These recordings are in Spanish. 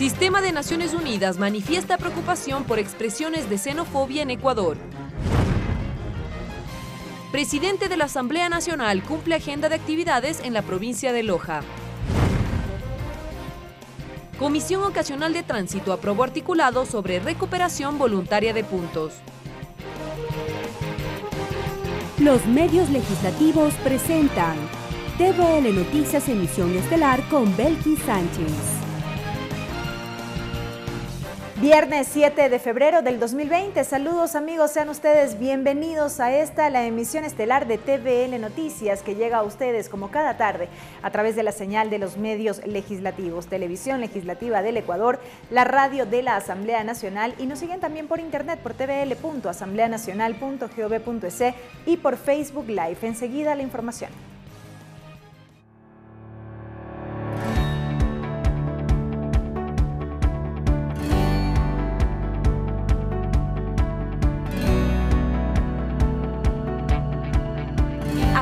Sistema de Naciones Unidas manifiesta preocupación por expresiones de xenofobia en Ecuador. Presidente de la Asamblea Nacional cumple agenda de actividades en la provincia de Loja. Comisión Ocasional de Tránsito aprobó articulado sobre recuperación voluntaria de puntos. Los medios legislativos presentan TVL Noticias Emisión Estelar con Belky Sánchez. Viernes 7 de febrero del 2020. Saludos amigos, sean ustedes bienvenidos a esta, la emisión estelar de TVL Noticias que llega a ustedes como cada tarde a través de la señal de los medios legislativos, Televisión Legislativa del Ecuador, la radio de la Asamblea Nacional y nos siguen también por internet por tvl.asambleanacional.gov.es y por Facebook Live. Enseguida la información.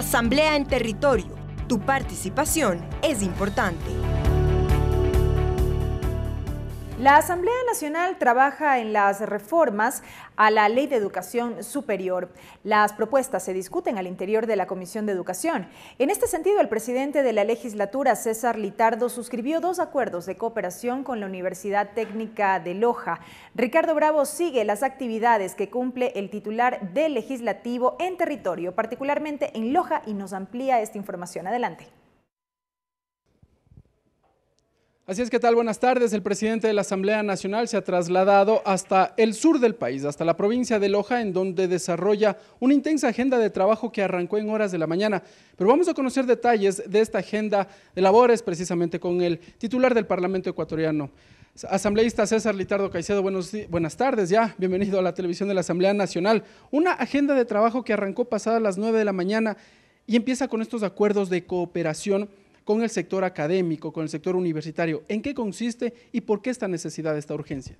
Asamblea en Territorio. Tu participación es importante. La Asamblea Nacional trabaja en las reformas a la Ley de Educación Superior. Las propuestas se discuten al interior de la Comisión de Educación. En este sentido, el presidente de la legislatura, César Litardo, suscribió dos acuerdos de cooperación con la Universidad Técnica de Loja. Ricardo Bravo sigue las actividades que cumple el titular del legislativo en territorio, particularmente en Loja, y nos amplía esta información. Adelante. Así es que tal, buenas tardes. El presidente de la Asamblea Nacional se ha trasladado hasta el sur del país, hasta la provincia de Loja, en donde desarrolla una intensa agenda de trabajo que arrancó en horas de la mañana. Pero vamos a conocer detalles de esta agenda de labores precisamente con el titular del Parlamento ecuatoriano. Asambleísta César Litardo Caicedo, buenos, buenas tardes ya, bienvenido a la televisión de la Asamblea Nacional. Una agenda de trabajo que arrancó pasadas las 9 de la mañana y empieza con estos acuerdos de cooperación con el sector académico, con el sector universitario. ¿En qué consiste y por qué esta necesidad, esta urgencia?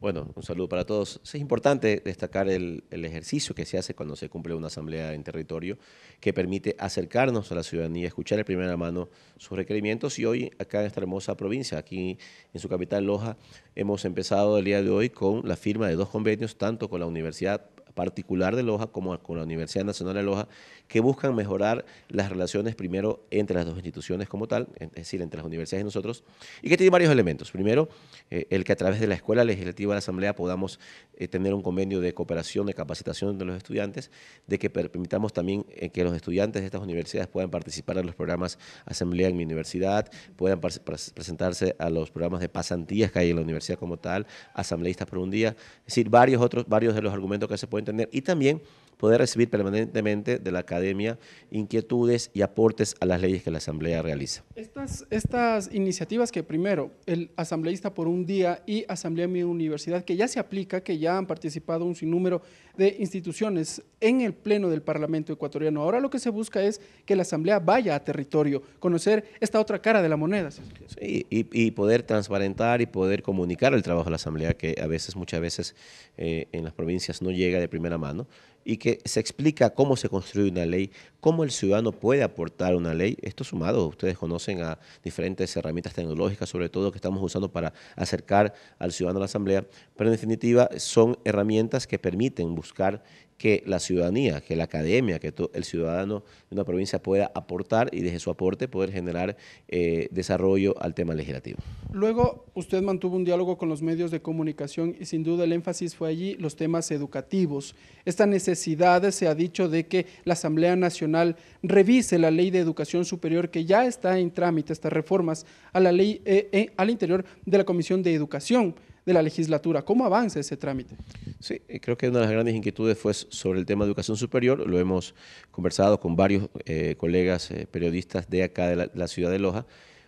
Bueno, un saludo para todos. Es importante destacar el, ejercicio que se hace cuando se cumple una asamblea en territorio que permite acercarnos a la ciudadanía, escuchar de primera mano sus requerimientos y hoy acá en esta hermosa provincia, aquí en su capital Loja, hemos empezado el día de hoy con la firma de dos convenios, tanto con la Universidad particular de Loja como con la Universidad Nacional de Loja, que buscan mejorar las relaciones primero entre las dos instituciones como tal, es decir, entre las universidades y nosotros, y que tiene varios elementos. Primero, eh, el que a través de la Escuela Legislativa de la Asamblea podamos eh, tener un convenio de cooperación, de capacitación de los estudiantes, de que permitamos también eh, que los estudiantes de estas universidades puedan participar en los programas Asamblea en mi universidad, puedan presentarse a los programas de pasantías que hay en la universidad como tal, asambleístas por un día, es decir, varios otros, varios de los argumentos que se pueden entender. Y también poder recibir permanentemente de la Academia inquietudes y aportes a las leyes que la Asamblea realiza. Estas, estas iniciativas que primero, el asambleísta por un día y Asamblea mi universidad, que ya se aplica, que ya han participado un sinnúmero de instituciones en el Pleno del Parlamento ecuatoriano, ahora lo que se busca es que la Asamblea vaya a territorio, conocer esta otra cara de la moneda. Sí, y, y poder transparentar y poder comunicar el trabajo de la Asamblea, que a veces, muchas veces eh, en las provincias no llega de primera mano y que se explica cómo se construye una ley, cómo el ciudadano puede aportar una ley. Esto sumado, ustedes conocen a diferentes herramientas tecnológicas, sobre todo que estamos usando para acercar al ciudadano a la Asamblea, pero en definitiva son herramientas que permiten buscar que la ciudadanía, que la academia, que el ciudadano de una provincia pueda aportar y desde su aporte poder generar eh, desarrollo al tema legislativo. Luego, usted mantuvo un diálogo con los medios de comunicación y sin duda el énfasis fue allí los temas educativos. Esta necesidad se ha dicho de que la Asamblea Nacional revise la ley de educación superior que ya está en trámite, estas reformas a la ley eh, eh, al interior de la Comisión de Educación de la legislatura. ¿Cómo avanza ese trámite? Sí, eh, creo que una de las grandes inquietudes fue sobre el tema de educación superior. Lo hemos conversado con varios eh, colegas eh, periodistas de acá de la, la ciudad de Loja.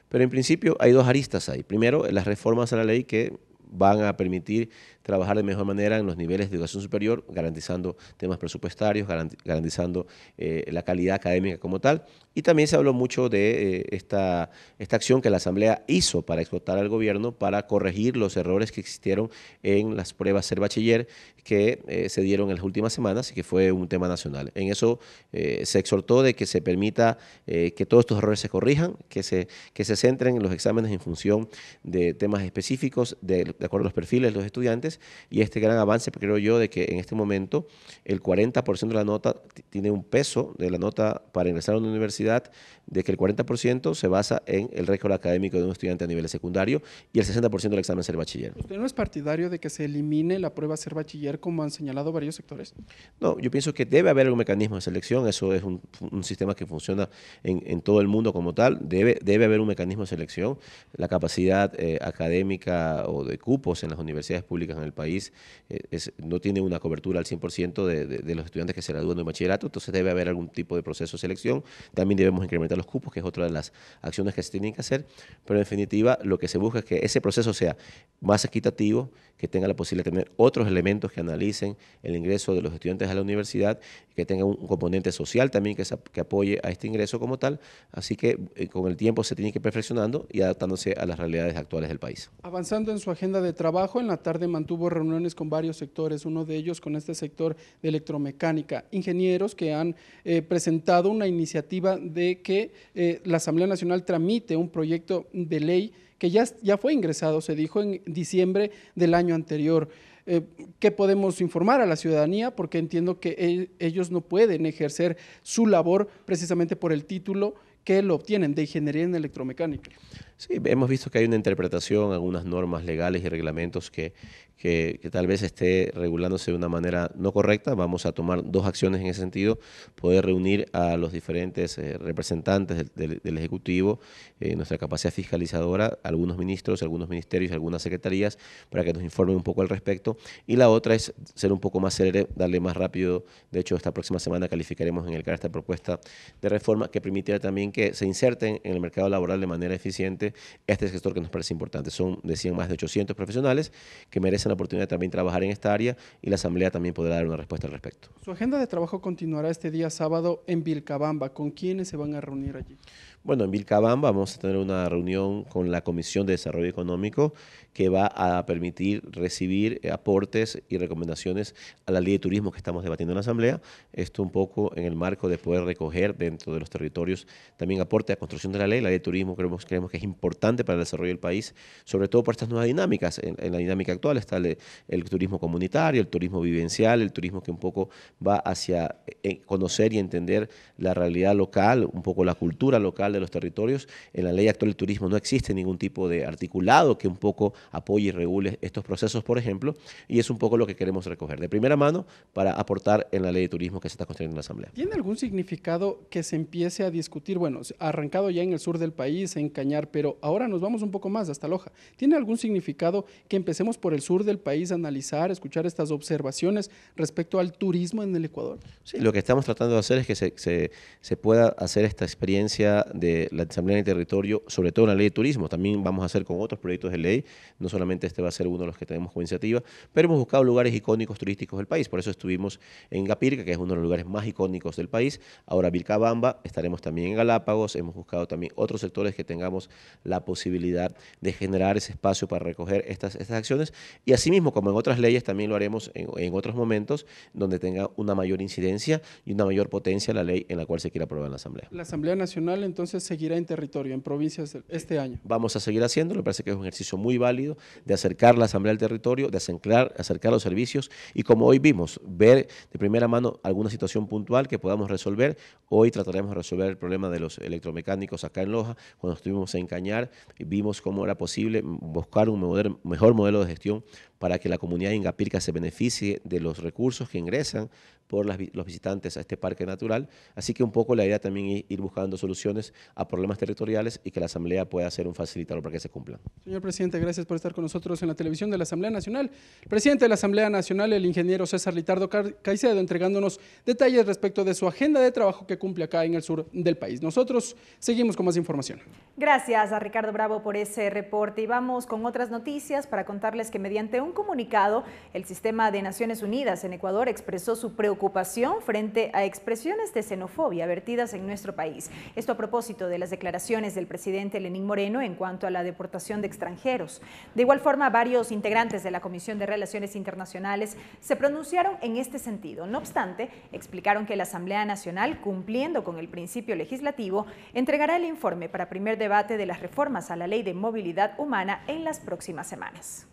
Pero en principio hay dos aristas ahí. Primero, las reformas a la ley que van a permitir trabajar de mejor manera en los niveles de educación superior, garantizando temas presupuestarios, garantizando eh, la calidad académica como tal. Y también se habló mucho de eh, esta, esta acción que la Asamblea hizo para explotar al gobierno, para corregir los errores que existieron en las pruebas ser bachiller que eh, se dieron en las últimas semanas y que fue un tema nacional. En eso se exhortó de que se permita que todos estos errores se corrijan, que se, que se centren en los exámenes en función de temas específicos, de acuerdo a los perfiles de los estudiantes y este gran avance, creo yo, de que en este momento el 40% de la nota tiene un peso de la nota para ingresar a una universidad, de que el 40% se basa en el récord académico de un estudiante a nivel secundario y el 60% del examen ser bachiller. ¿Usted no es partidario de que se elimine la prueba ser bachiller como han señalado varios sectores? No, yo pienso que debe haber algún mecanismo de selección, eso es un, sistema que funciona en, todo el mundo como tal, debe, debe haber un mecanismo de selección, la capacidad eh, académica o de cupos en las universidades públicas en el país eh, no tiene una cobertura al 100% de, de los estudiantes que se gradúan de bachillerato, entonces debe haber algún tipo de proceso de selección, también debemos incrementar los cupos, que es otra de las acciones que se tienen que hacer, pero en definitiva lo que se busca es que ese proceso sea más equitativo, que tenga la posibilidad de tener otros elementos que analicen el ingreso de los estudiantes a la universidad, que tenga un, componente social también que, apoye a este ingreso como tal. Así que eh, con el tiempo se tiene que ir perfeccionando y adaptándose a las realidades actuales del país. Avanzando en su agenda de trabajo, en la tarde mantuvo reuniones con varios sectores, uno de ellos con este sector de electromecánica, ingenieros que han eh, presentado una iniciativa de que eh, la Asamblea Nacional tramite un proyecto de ley que ya, fue ingresado, se dijo en diciembre del año anterior. Eh, ¿Qué podemos informar a la ciudadanía? Porque entiendo que e, ellos no pueden ejercer su labor precisamente por el título que lo obtienen de ingeniería en electromecánica. Sí, hemos visto que hay una interpretación, algunas normas legales y reglamentos que, que, tal vez esté regulándose de una manera no correcta. Vamos a tomar dos acciones en ese sentido, poder reunir a los diferentes eh, representantes del, Ejecutivo, eh, nuestra capacidad fiscalizadora, algunos ministros, algunos ministerios, algunas secretarías, para que nos informen un poco al respecto. Y la otra es ser un poco más darle más rápido. De hecho, esta próxima semana calificaremos en el CAR esta propuesta de reforma que permitirá también que se inserten en el mercado laboral de manera eficiente este sector que nos parece importante. Son, 100 más de 800 profesionales que merecen la oportunidad de también trabajar en esta área y la Asamblea también podrá dar una respuesta al respecto. Su agenda de trabajo continuará este día sábado en Vilcabamba. ¿Con quiénes se van a reunir allí? Bueno, en Vilcabamba vamos a tener una reunión con la Comisión de Desarrollo Económico que va a permitir recibir eh, aportes y recomendaciones a la ley de turismo que estamos debatiendo en la Asamblea. Esto un poco en el marco de poder recoger dentro de los territorios también aporte a construcción de la ley. La ley de turismo creemos, creemos que es importante para el desarrollo del país, sobre todo por estas nuevas dinámicas. En, la dinámica actual está el, turismo comunitario, el turismo vivencial, el turismo que un poco va hacia eh, eh, conocer y entender la realidad local, un poco la cultura local de los territorios. En la ley actual del turismo no existe ningún tipo de articulado que un poco apoye y regule estos procesos, por ejemplo, y es un poco lo que queremos recoger de primera mano para aportar en la ley de turismo que se está construyendo en la Asamblea. ¿Tiene algún significado que se empiece a discutir? Bueno, arrancado ya en el sur del país, en Cañar, pero ahora nos vamos un poco más hasta Loja. ¿Tiene algún significado que empecemos por el sur del país a analizar, escuchar estas observaciones respecto al turismo en el Ecuador? Sí, lo que estamos tratando de hacer es que se, pueda hacer esta experiencia de la Asamblea el Territorio, sobre todo en la ley de turismo. También vamos a hacer con otros proyectos de ley no solamente este va a ser uno de los que tenemos como iniciativa, pero hemos buscado lugares icónicos turísticos del país. Por eso estuvimos en Gapirca, que es uno de los lugares más icónicos del país. Ahora Vilcabamba, estaremos también en Galápagos. Hemos buscado también otros sectores que tengamos la posibilidad de generar ese espacio para recoger estas, estas acciones. Y asimismo, como en otras leyes, también lo haremos en, en otros momentos donde tenga una mayor incidencia y una mayor potencia la ley en la cual se quiera aprobar en la Asamblea. La Asamblea Nacional entonces seguirá en territorio, en provincias este año. Vamos a seguir haciendo, me parece que es un ejercicio muy válido de acercar la Asamblea al territorio, de acercar, acercar los servicios y como hoy vimos, ver de primera mano alguna situación puntual que podamos resolver. Hoy trataremos de resolver el problema de los electromecánicos acá en Loja. Cuando estuvimos en Cañar, vimos cómo era posible buscar un mejor modelo de gestión para que la comunidad de Ingapirca se beneficie de los recursos que ingresan por los visitantes a este parque natural. Así que un poco la idea también es ir buscando soluciones a problemas territoriales y que la Asamblea pueda ser un facilitador para que se cumpla Señor Presidente, gracias por estar con nosotros en la televisión de la Asamblea Nacional. Presidente de la Asamblea Nacional, el ingeniero César Litardo Caicedo, entregándonos detalles respecto de su agenda de trabajo que cumple acá en el sur del país. Nosotros seguimos con más información. Gracias a Ricardo Bravo por ese reporte y vamos con otras noticias para contarles que mediante un comunicado, el Sistema de Naciones Unidas en Ecuador expresó su preocupación preocupación frente a expresiones de xenofobia vertidas en nuestro país. Esto a propósito de las declaraciones del presidente Lenín Moreno en cuanto a la deportación de extranjeros. De igual forma, varios integrantes de la Comisión de Relaciones Internacionales se pronunciaron en este sentido. No obstante, explicaron que la Asamblea Nacional, cumpliendo con el principio legislativo, entregará el informe para primer debate de las reformas a la Ley de Movilidad Humana en las próximas semanas.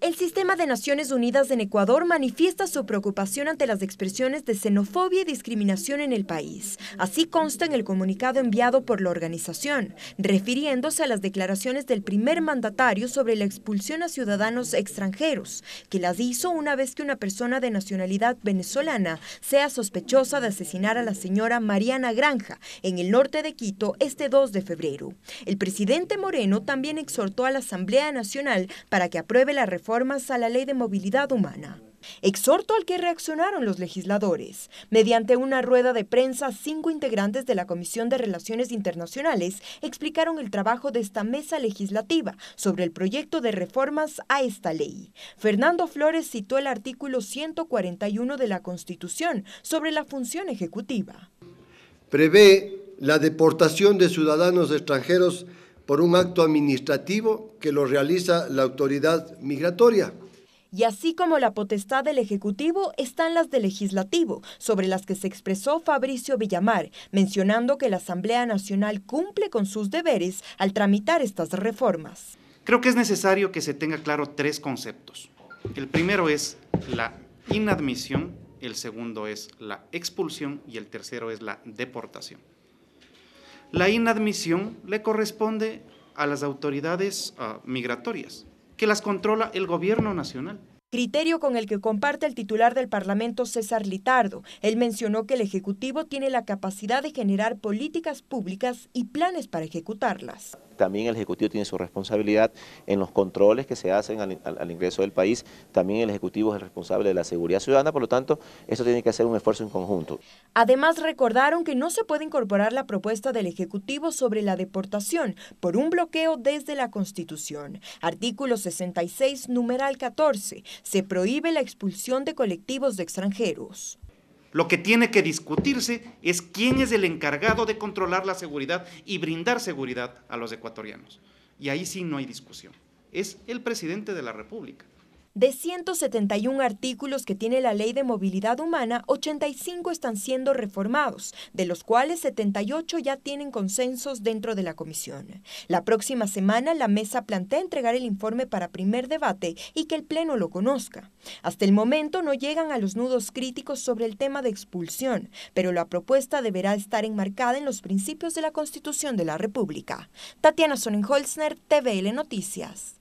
El sistema de Naciones Unidas en Ecuador manifiesta su preocupación ante las expresiones de xenofobia y discriminación en el país. Así consta en el comunicado enviado por la organización, refiriéndose a las declaraciones del primer mandatario sobre la expulsión a ciudadanos extranjeros, que las hizo una vez que una persona de nacionalidad venezolana sea sospechosa de asesinar a la señora Mariana Granja en el norte de Quito este 2 de febrero. El presidente Moreno también exhortó a la Asamblea Nacional para que apruebe la reformas a la Ley de Movilidad Humana. Exhorto al que reaccionaron los legisladores. Mediante una rueda de prensa, cinco integrantes de la Comisión de Relaciones Internacionales explicaron el trabajo de esta mesa legislativa sobre el proyecto de reformas a esta ley. Fernando Flores citó el artículo 141 de la Constitución sobre la función ejecutiva. Prevé la deportación de ciudadanos extranjeros por un acto administrativo que lo realiza la autoridad migratoria. Y así como la potestad del Ejecutivo están las del Legislativo, sobre las que se expresó Fabricio Villamar, mencionando que la Asamblea Nacional cumple con sus deberes al tramitar estas reformas. Creo que es necesario que se tenga claro tres conceptos. El primero es la inadmisión, el segundo es la expulsión y el tercero es la deportación. La inadmisión le corresponde a las autoridades ah, migratorias, que las controla el gobierno nacional. Criterio con el que comparte el titular del Parlamento, César Litardo. Él mencionó que el Ejecutivo tiene la capacidad de generar políticas públicas y planes para ejecutarlas también el Ejecutivo tiene su responsabilidad en los controles que se hacen al, ingreso del país, también el Ejecutivo es responsable de la seguridad ciudadana, por lo tanto, esto tiene que ser un esfuerzo en conjunto. Además, recordaron que no se puede incorporar la propuesta del Ejecutivo sobre la deportación por un bloqueo desde la Constitución. Artículo 66, numeral 14, se prohíbe la expulsión de colectivos de extranjeros. Lo que tiene que discutirse es quién es el encargado de controlar la seguridad y brindar seguridad a los ecuatorianos. Y ahí sí no hay discusión. Es el presidente de la República. De 171 artículos que tiene la Ley de Movilidad Humana, 85 están siendo reformados, de los cuales 78 ya tienen consensos dentro de la comisión. La próxima semana la mesa plantea entregar el informe para primer debate y que el Pleno lo conozca. Hasta el momento no llegan a los nudos críticos sobre el tema de expulsión, pero la propuesta deberá estar enmarcada en los principios de la Constitución de la República. Tatiana Sonnenholzner, TVL Noticias.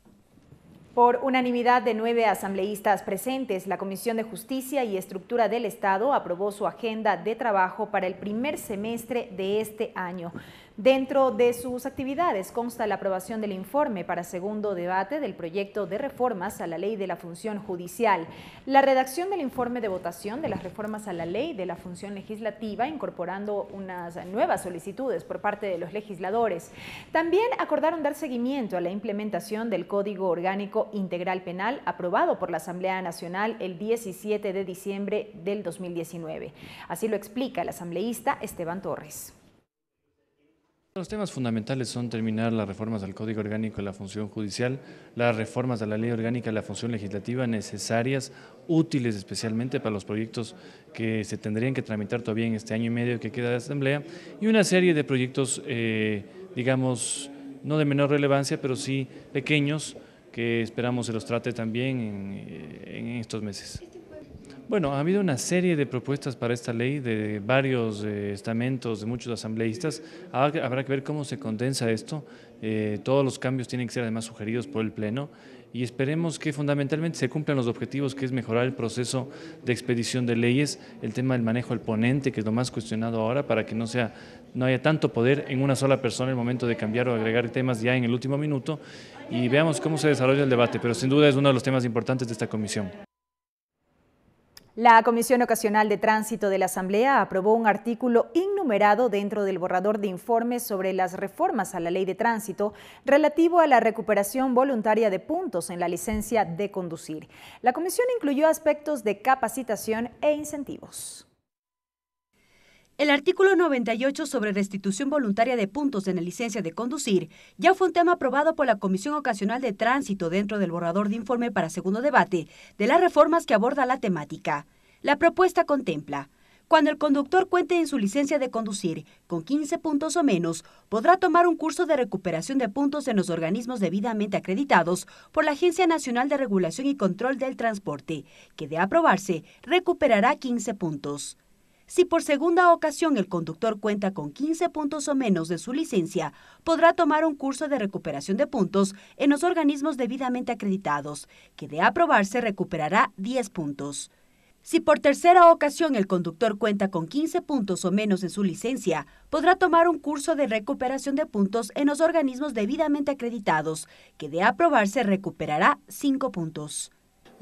Por unanimidad de nueve asambleístas presentes, la Comisión de Justicia y Estructura del Estado aprobó su agenda de trabajo para el primer semestre de este año. Dentro de sus actividades consta la aprobación del informe para segundo debate del proyecto de reformas a la ley de la función judicial, la redacción del informe de votación de las reformas a la ley de la función legislativa, incorporando unas nuevas solicitudes por parte de los legisladores. También acordaron dar seguimiento a la implementación del Código Orgánico Integral Penal aprobado por la Asamblea Nacional el 17 de diciembre del 2019. Así lo explica el asambleísta Esteban Torres. Los temas fundamentales son terminar las reformas al Código Orgánico y la Función Judicial, las reformas a la Ley Orgánica y la Función Legislativa necesarias, útiles especialmente para los proyectos que se tendrían que tramitar todavía en este año y medio que queda de Asamblea, y una serie de proyectos, eh, digamos, no de menor relevancia, pero sí pequeños, que esperamos se los trate también en eh, estos meses. Bueno, ha habido una serie de propuestas para esta ley de varios eh, estamentos, de muchos asambleístas. Habrá que ver cómo se condensa esto. Eh, todos los cambios tienen que ser además sugeridos por el Pleno y esperemos que fundamentalmente se cumplan los objetivos que es mejorar el proceso de expedición de leyes, el tema del manejo del ponente, que es lo más cuestionado ahora, para que no, sea, no haya tanto poder en una sola persona el momento de cambiar o agregar temas ya en el último minuto y veamos cómo se desarrolla el debate, pero sin duda es uno de los temas importantes de esta comisión. La Comisión Ocasional de Tránsito de la Asamblea aprobó un artículo innumerado dentro del borrador de informes sobre las reformas a la ley de tránsito relativo a la recuperación voluntaria de puntos en la licencia de conducir. La comisión incluyó aspectos de capacitación e incentivos. El artículo 98 sobre restitución voluntaria de puntos en la licencia de conducir ya fue un tema aprobado por la Comisión Ocasional de Tránsito dentro del borrador de informe para segundo debate de las reformas que aborda la temática. La propuesta contempla cuando el conductor cuente en su licencia de conducir con 15 puntos o menos, podrá tomar un curso de recuperación de puntos en los organismos debidamente acreditados por la Agencia Nacional de Regulación y Control del Transporte, que de aprobarse recuperará 15 puntos. Si por segunda ocasión el conductor cuenta con 15 puntos o menos de su licencia, podrá tomar un curso de recuperación de puntos en los organismos debidamente acreditados, que de aprobarse recuperará 10 puntos. Si por tercera ocasión el conductor cuenta con 15 puntos o menos en su licencia, podrá tomar un curso de recuperación de puntos en los organismos debidamente acreditados, que de aprobarse recuperará 5 puntos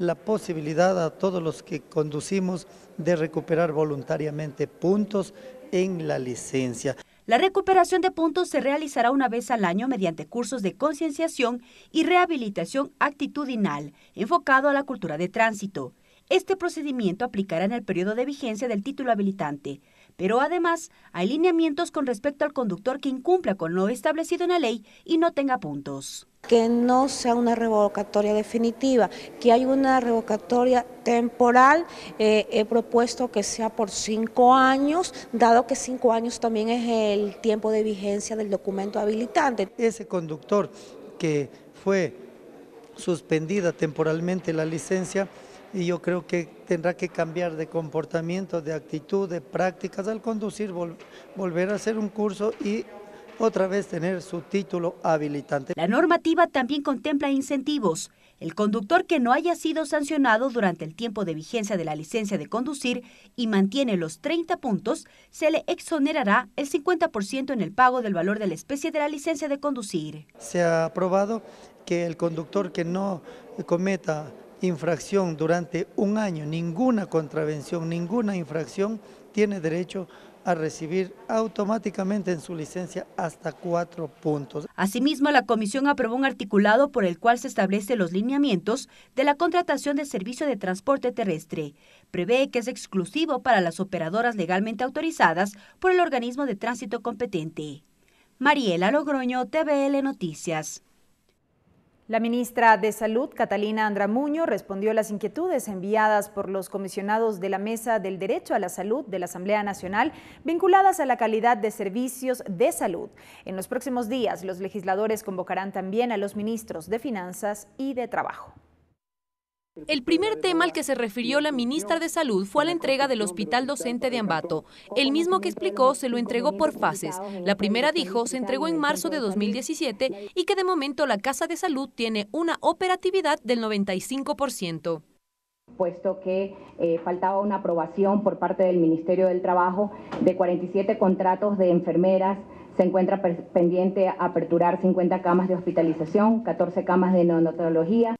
la posibilidad a todos los que conducimos de recuperar voluntariamente puntos en la licencia. La recuperación de puntos se realizará una vez al año mediante cursos de concienciación y rehabilitación actitudinal, enfocado a la cultura de tránsito. Este procedimiento aplicará en el periodo de vigencia del título habilitante pero además hay lineamientos con respecto al conductor que incumpla con lo establecido en la ley y no tenga puntos. Que no sea una revocatoria definitiva, que hay una revocatoria temporal. Eh, he propuesto que sea por cinco años, dado que cinco años también es el tiempo de vigencia del documento habilitante. Ese conductor que fue suspendida temporalmente la licencia, y yo creo que tendrá que cambiar de comportamiento, de actitud, de prácticas al conducir, volver a hacer un curso y otra vez tener su título habilitante. La normativa también contempla incentivos. El conductor que no haya sido sancionado durante el tiempo de vigencia de la licencia de conducir y mantiene los 30 puntos, se le exonerará el 50% en el pago del valor de la especie de la licencia de conducir. Se ha aprobado que el conductor que no cometa infracción durante un año, ninguna contravención, ninguna infracción, tiene derecho a recibir automáticamente en su licencia hasta cuatro puntos. Asimismo, la comisión aprobó un articulado por el cual se establecen los lineamientos de la contratación de servicio de transporte terrestre. Prevé que es exclusivo para las operadoras legalmente autorizadas por el organismo de tránsito competente. Mariela Logroño, TVL Noticias. La ministra de Salud, Catalina Andra Andramuño, respondió a las inquietudes enviadas por los comisionados de la Mesa del Derecho a la Salud de la Asamblea Nacional vinculadas a la calidad de servicios de salud. En los próximos días, los legisladores convocarán también a los ministros de Finanzas y de Trabajo. El primer tema al que se refirió la ministra de Salud fue la entrega del hospital docente de Ambato. El mismo que explicó se lo entregó por fases. La primera dijo se entregó en marzo de 2017 y que de momento la Casa de Salud tiene una operatividad del 95% puesto que eh, faltaba una aprobación por parte del Ministerio del Trabajo de 47 contratos de enfermeras, se encuentra pendiente aperturar 50 camas de hospitalización, 14 camas de neonatología.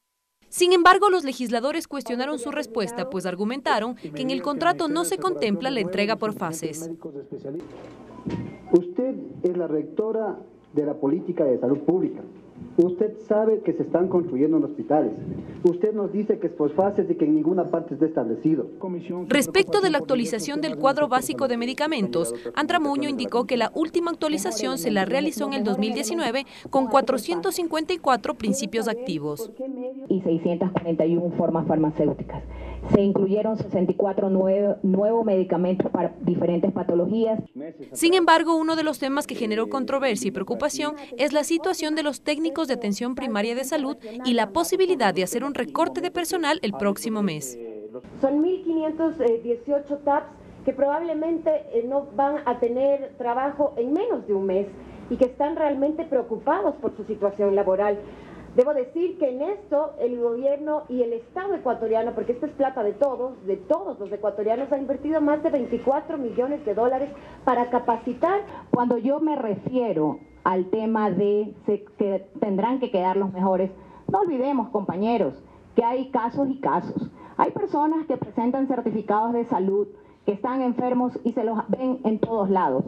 Sin embargo, los legisladores cuestionaron su respuesta, pues argumentaron que en el contrato no se contempla la entrega por fases. Usted es la rectora de la política de salud pública. Usted sabe que se están construyendo en hospitales. Usted nos dice que es por fases y que en ninguna parte está establecido. Respecto de la actualización del cuadro básico de medicamentos, Andra Muño indicó que la última actualización se la realizó en el 2019 con 454 principios activos. Y 641 formas farmacéuticas. Se incluyeron 64 nuevos medicamentos para diferentes patologías. Sin embargo, uno de los temas que generó controversia y preocupación es la situación de los técnicos de atención primaria de salud y la posibilidad de hacer un recorte de personal el próximo mes. Son 1.518 TAPs que probablemente eh, no van a tener trabajo en menos de un mes y que están realmente preocupados por su situación laboral. Debo decir que en esto el gobierno y el Estado ecuatoriano, porque esta es plata de todos, de todos los ecuatorianos, han invertido más de 24 millones de dólares para capacitar. Cuando yo me refiero al tema de que tendrán que quedar los mejores, no olvidemos, compañeros, que hay casos y casos. Hay personas que presentan certificados de salud que están enfermos y se los ven en todos lados.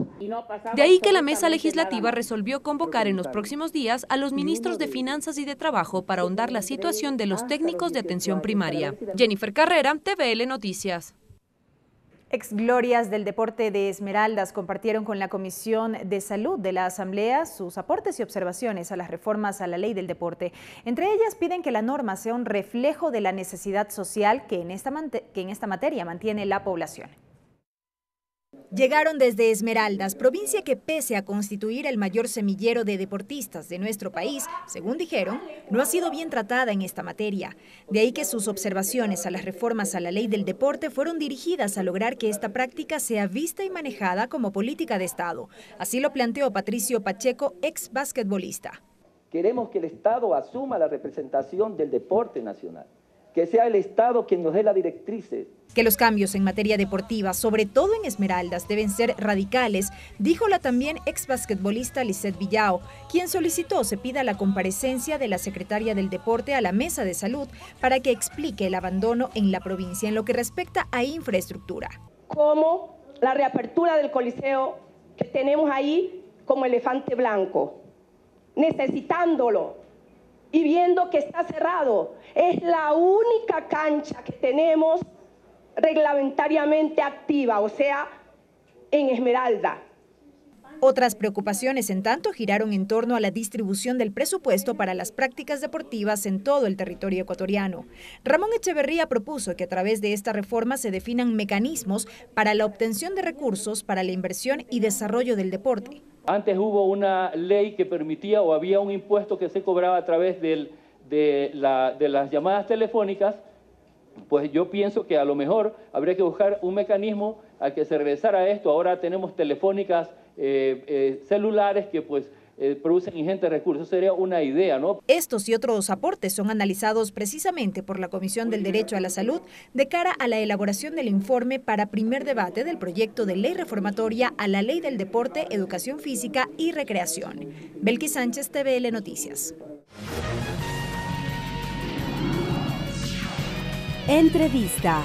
De ahí que la mesa legislativa resolvió convocar en los próximos días a los ministros de Finanzas y de Trabajo para ahondar la situación de los técnicos de atención primaria. Jennifer Carrera, TVL Noticias. Ex-Glorias del deporte de Esmeraldas compartieron con la Comisión de Salud de la Asamblea sus aportes y observaciones a las reformas a la ley del deporte. Entre ellas piden que la norma sea un reflejo de la necesidad social que en esta, que en esta materia mantiene la población. Llegaron desde Esmeraldas, provincia que pese a constituir el mayor semillero de deportistas de nuestro país, según dijeron, no ha sido bien tratada en esta materia. De ahí que sus observaciones a las reformas a la ley del deporte fueron dirigidas a lograr que esta práctica sea vista y manejada como política de Estado. Así lo planteó Patricio Pacheco, ex basquetbolista. Queremos que el Estado asuma la representación del deporte nacional que sea el Estado quien nos dé la directrices. Que los cambios en materia deportiva, sobre todo en Esmeraldas, deben ser radicales, dijo la también exbasquetbolista Lisette Villao, quien solicitó se pida la comparecencia de la secretaria del Deporte a la Mesa de Salud para que explique el abandono en la provincia en lo que respecta a infraestructura. Como la reapertura del Coliseo que tenemos ahí como elefante blanco, necesitándolo y viendo que está cerrado es la única cancha que tenemos reglamentariamente activa, o sea, en Esmeralda. Otras preocupaciones, en tanto, giraron en torno a la distribución del presupuesto para las prácticas deportivas en todo el territorio ecuatoriano. Ramón Echeverría propuso que a través de esta reforma se definan mecanismos para la obtención de recursos para la inversión y desarrollo del deporte. Antes hubo una ley que permitía o había un impuesto que se cobraba a través del de, la, de las llamadas telefónicas, pues yo pienso que a lo mejor habría que buscar un mecanismo a que se regresara esto. Ahora tenemos telefónicas eh, eh, celulares que pues eh, producen ingentes recursos. Sería una idea, ¿no? Estos y otros aportes son analizados precisamente por la Comisión del Derecho a la Salud de cara a la elaboración del informe para primer debate del proyecto de ley reformatoria a la Ley del Deporte, Educación Física y Recreación. Belki Sánchez, TVL Noticias. Entrevista.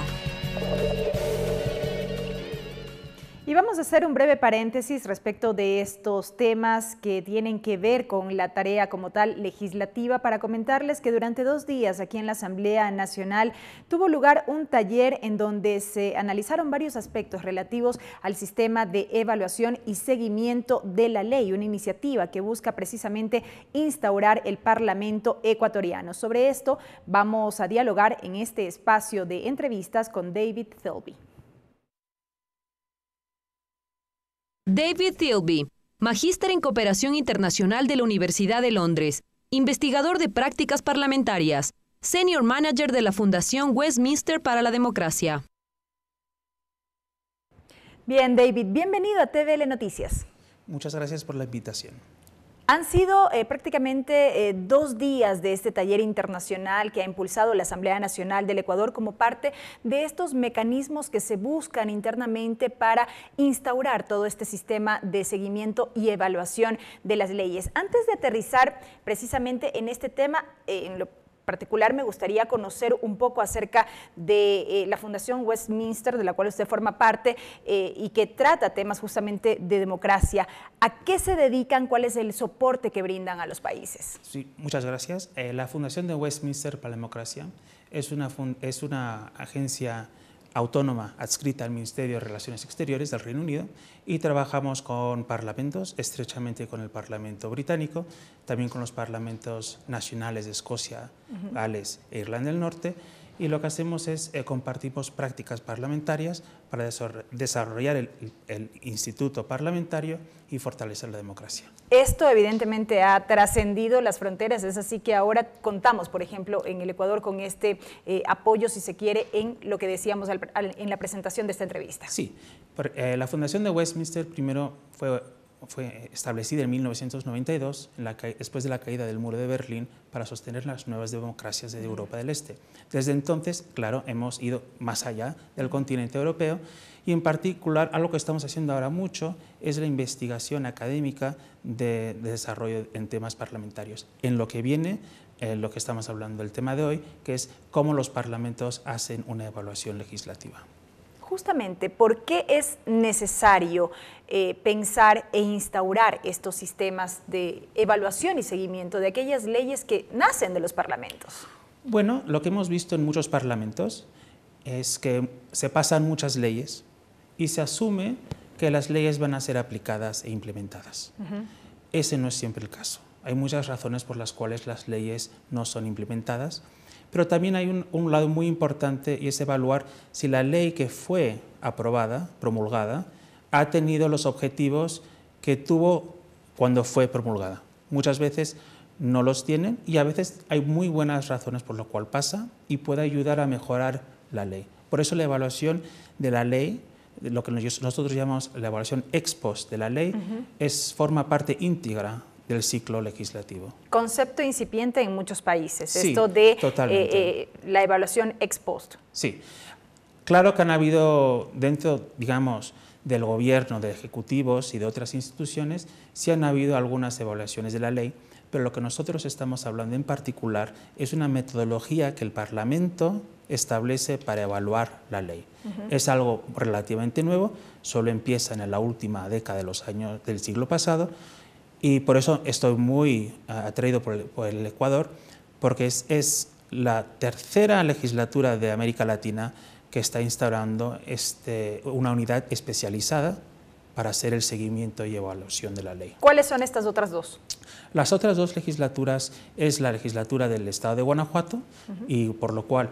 Y vamos a hacer un breve paréntesis respecto de estos temas que tienen que ver con la tarea como tal legislativa para comentarles que durante dos días aquí en la Asamblea Nacional tuvo lugar un taller en donde se analizaron varios aspectos relativos al sistema de evaluación y seguimiento de la ley, una iniciativa que busca precisamente instaurar el Parlamento ecuatoriano. Sobre esto vamos a dialogar en este espacio de entrevistas con David Thelby. David Tilby, magíster en cooperación internacional de la Universidad de Londres, investigador de prácticas parlamentarias, senior manager de la Fundación Westminster para la Democracia. Bien, David, bienvenido a TVL Noticias. Muchas gracias por la invitación. Han sido eh, prácticamente eh, dos días de este taller internacional que ha impulsado la Asamblea Nacional del Ecuador como parte de estos mecanismos que se buscan internamente para instaurar todo este sistema de seguimiento y evaluación de las leyes. Antes de aterrizar precisamente en este tema, eh, en lo particular me gustaría conocer un poco acerca de eh, la Fundación Westminster, de la cual usted forma parte eh, y que trata temas justamente de democracia. ¿A qué se dedican? ¿Cuál es el soporte que brindan a los países? Sí, muchas gracias. Eh, la Fundación de Westminster para la Democracia es una, es una agencia autónoma adscrita al Ministerio de Relaciones Exteriores del Reino Unido y trabajamos con parlamentos, estrechamente con el Parlamento británico, también con los parlamentos nacionales de Escocia, Gales e Irlanda del Norte y lo que hacemos es eh, compartimos prácticas parlamentarias para desarrollar el, instituto parlamentario y fortalecer la democracia. Esto evidentemente ha trascendido las fronteras, es así que ahora contamos, por ejemplo, en el Ecuador con este eh, apoyo, si se quiere, en lo que decíamos en la presentación de esta entrevista. Sí, eh, la Fundación de Westminster primero fue fue establecida en 1992, después de la caída del muro de Berlín, para sostener las nuevas democracias de Europa del Este. Desde entonces, claro, hemos ido más allá del continente europeo y en particular algo que estamos haciendo ahora mucho es la investigación académica de, desarrollo en temas parlamentarios. En lo que viene, en lo que estamos hablando, del tema de hoy, que es cómo los parlamentos hacen una evaluación legislativa justamente por qué es necesario eh, pensar e instaurar estos sistemas de evaluación y seguimiento de aquellas leyes que nacen de los parlamentos. Bueno, lo que hemos visto en muchos parlamentos es que se pasan muchas leyes y se asume que las leyes van a ser aplicadas e implementadas. Ese no es siempre el caso. Hay muchas razones por las cuales las leyes no son implementadas pero también hay un, lado muy importante y es evaluar si la ley que fue aprobada, promulgada, ha tenido los objetivos que tuvo cuando fue promulgada. Muchas veces no los tienen y a veces hay muy buenas razones por lo cual pasa y puede ayudar a mejorar la ley. Por eso la evaluación de la ley, lo que nosotros llamamos la evaluación ex post de la ley, es, forma parte íntegra del ciclo legislativo. Concepto incipiente en muchos países, esto de eh, eh, la evaluación ex post. Sí, claro que han habido dentro, digamos, del gobierno, de ejecutivos y de otras instituciones, sí han habido algunas evaluaciones de la ley, pero lo que nosotros estamos hablando en particular es una metodología que el Parlamento establece para evaluar la ley. Es algo relativamente nuevo, solo empieza en la última década de los años del siglo pasado, y por eso estoy muy eh, atraído por el, Ecuador, porque es, es, la tercera legislatura de América Latina que está instaurando este, una unidad especializada para hacer el seguimiento y evaluación de la ley. ¿Cuáles son estas otras dos? Las otras dos legislaturas es la legislatura del Estado de Guanajuato y por lo cual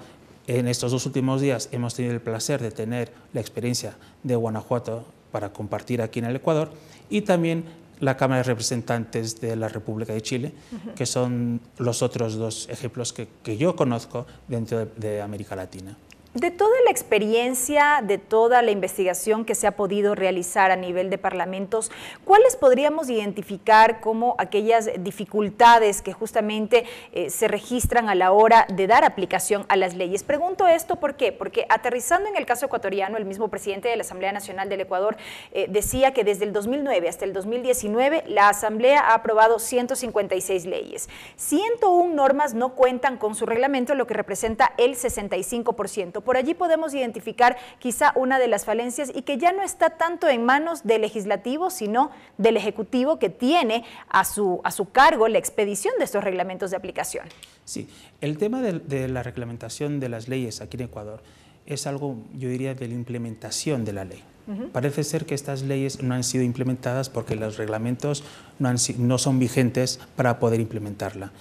en estos dos últimos días hemos tenido el placer de tener la experiencia de Guanajuato para compartir aquí en el Ecuador y también la Cámara de Representantes de la República de Chile, que son los otros dos ejemplos que, yo conozco dentro de América Latina. De toda la experiencia, de toda la investigación que se ha podido realizar a nivel de parlamentos, ¿cuáles podríamos identificar como aquellas dificultades que justamente eh, se registran a la hora de dar aplicación a las leyes? Pregunto esto ¿por qué? porque aterrizando en el caso ecuatoriano, el mismo presidente de la Asamblea Nacional del Ecuador eh, decía que desde el 2009 hasta el 2019 la Asamblea ha aprobado 156 leyes. 101 normas no cuentan con su reglamento, lo que representa el 65%. Por allí podemos identificar quizá una de las falencias y que ya no está tanto en manos del legislativo, sino del ejecutivo que tiene a su, a su cargo la expedición de estos reglamentos de aplicación. Sí, el tema de, la reglamentación de las leyes aquí en Ecuador es algo, yo diría, de la implementación de la ley. Parece ser que estas leyes no han sido implementadas porque los reglamentos no, han, no son vigentes para poder implementarla.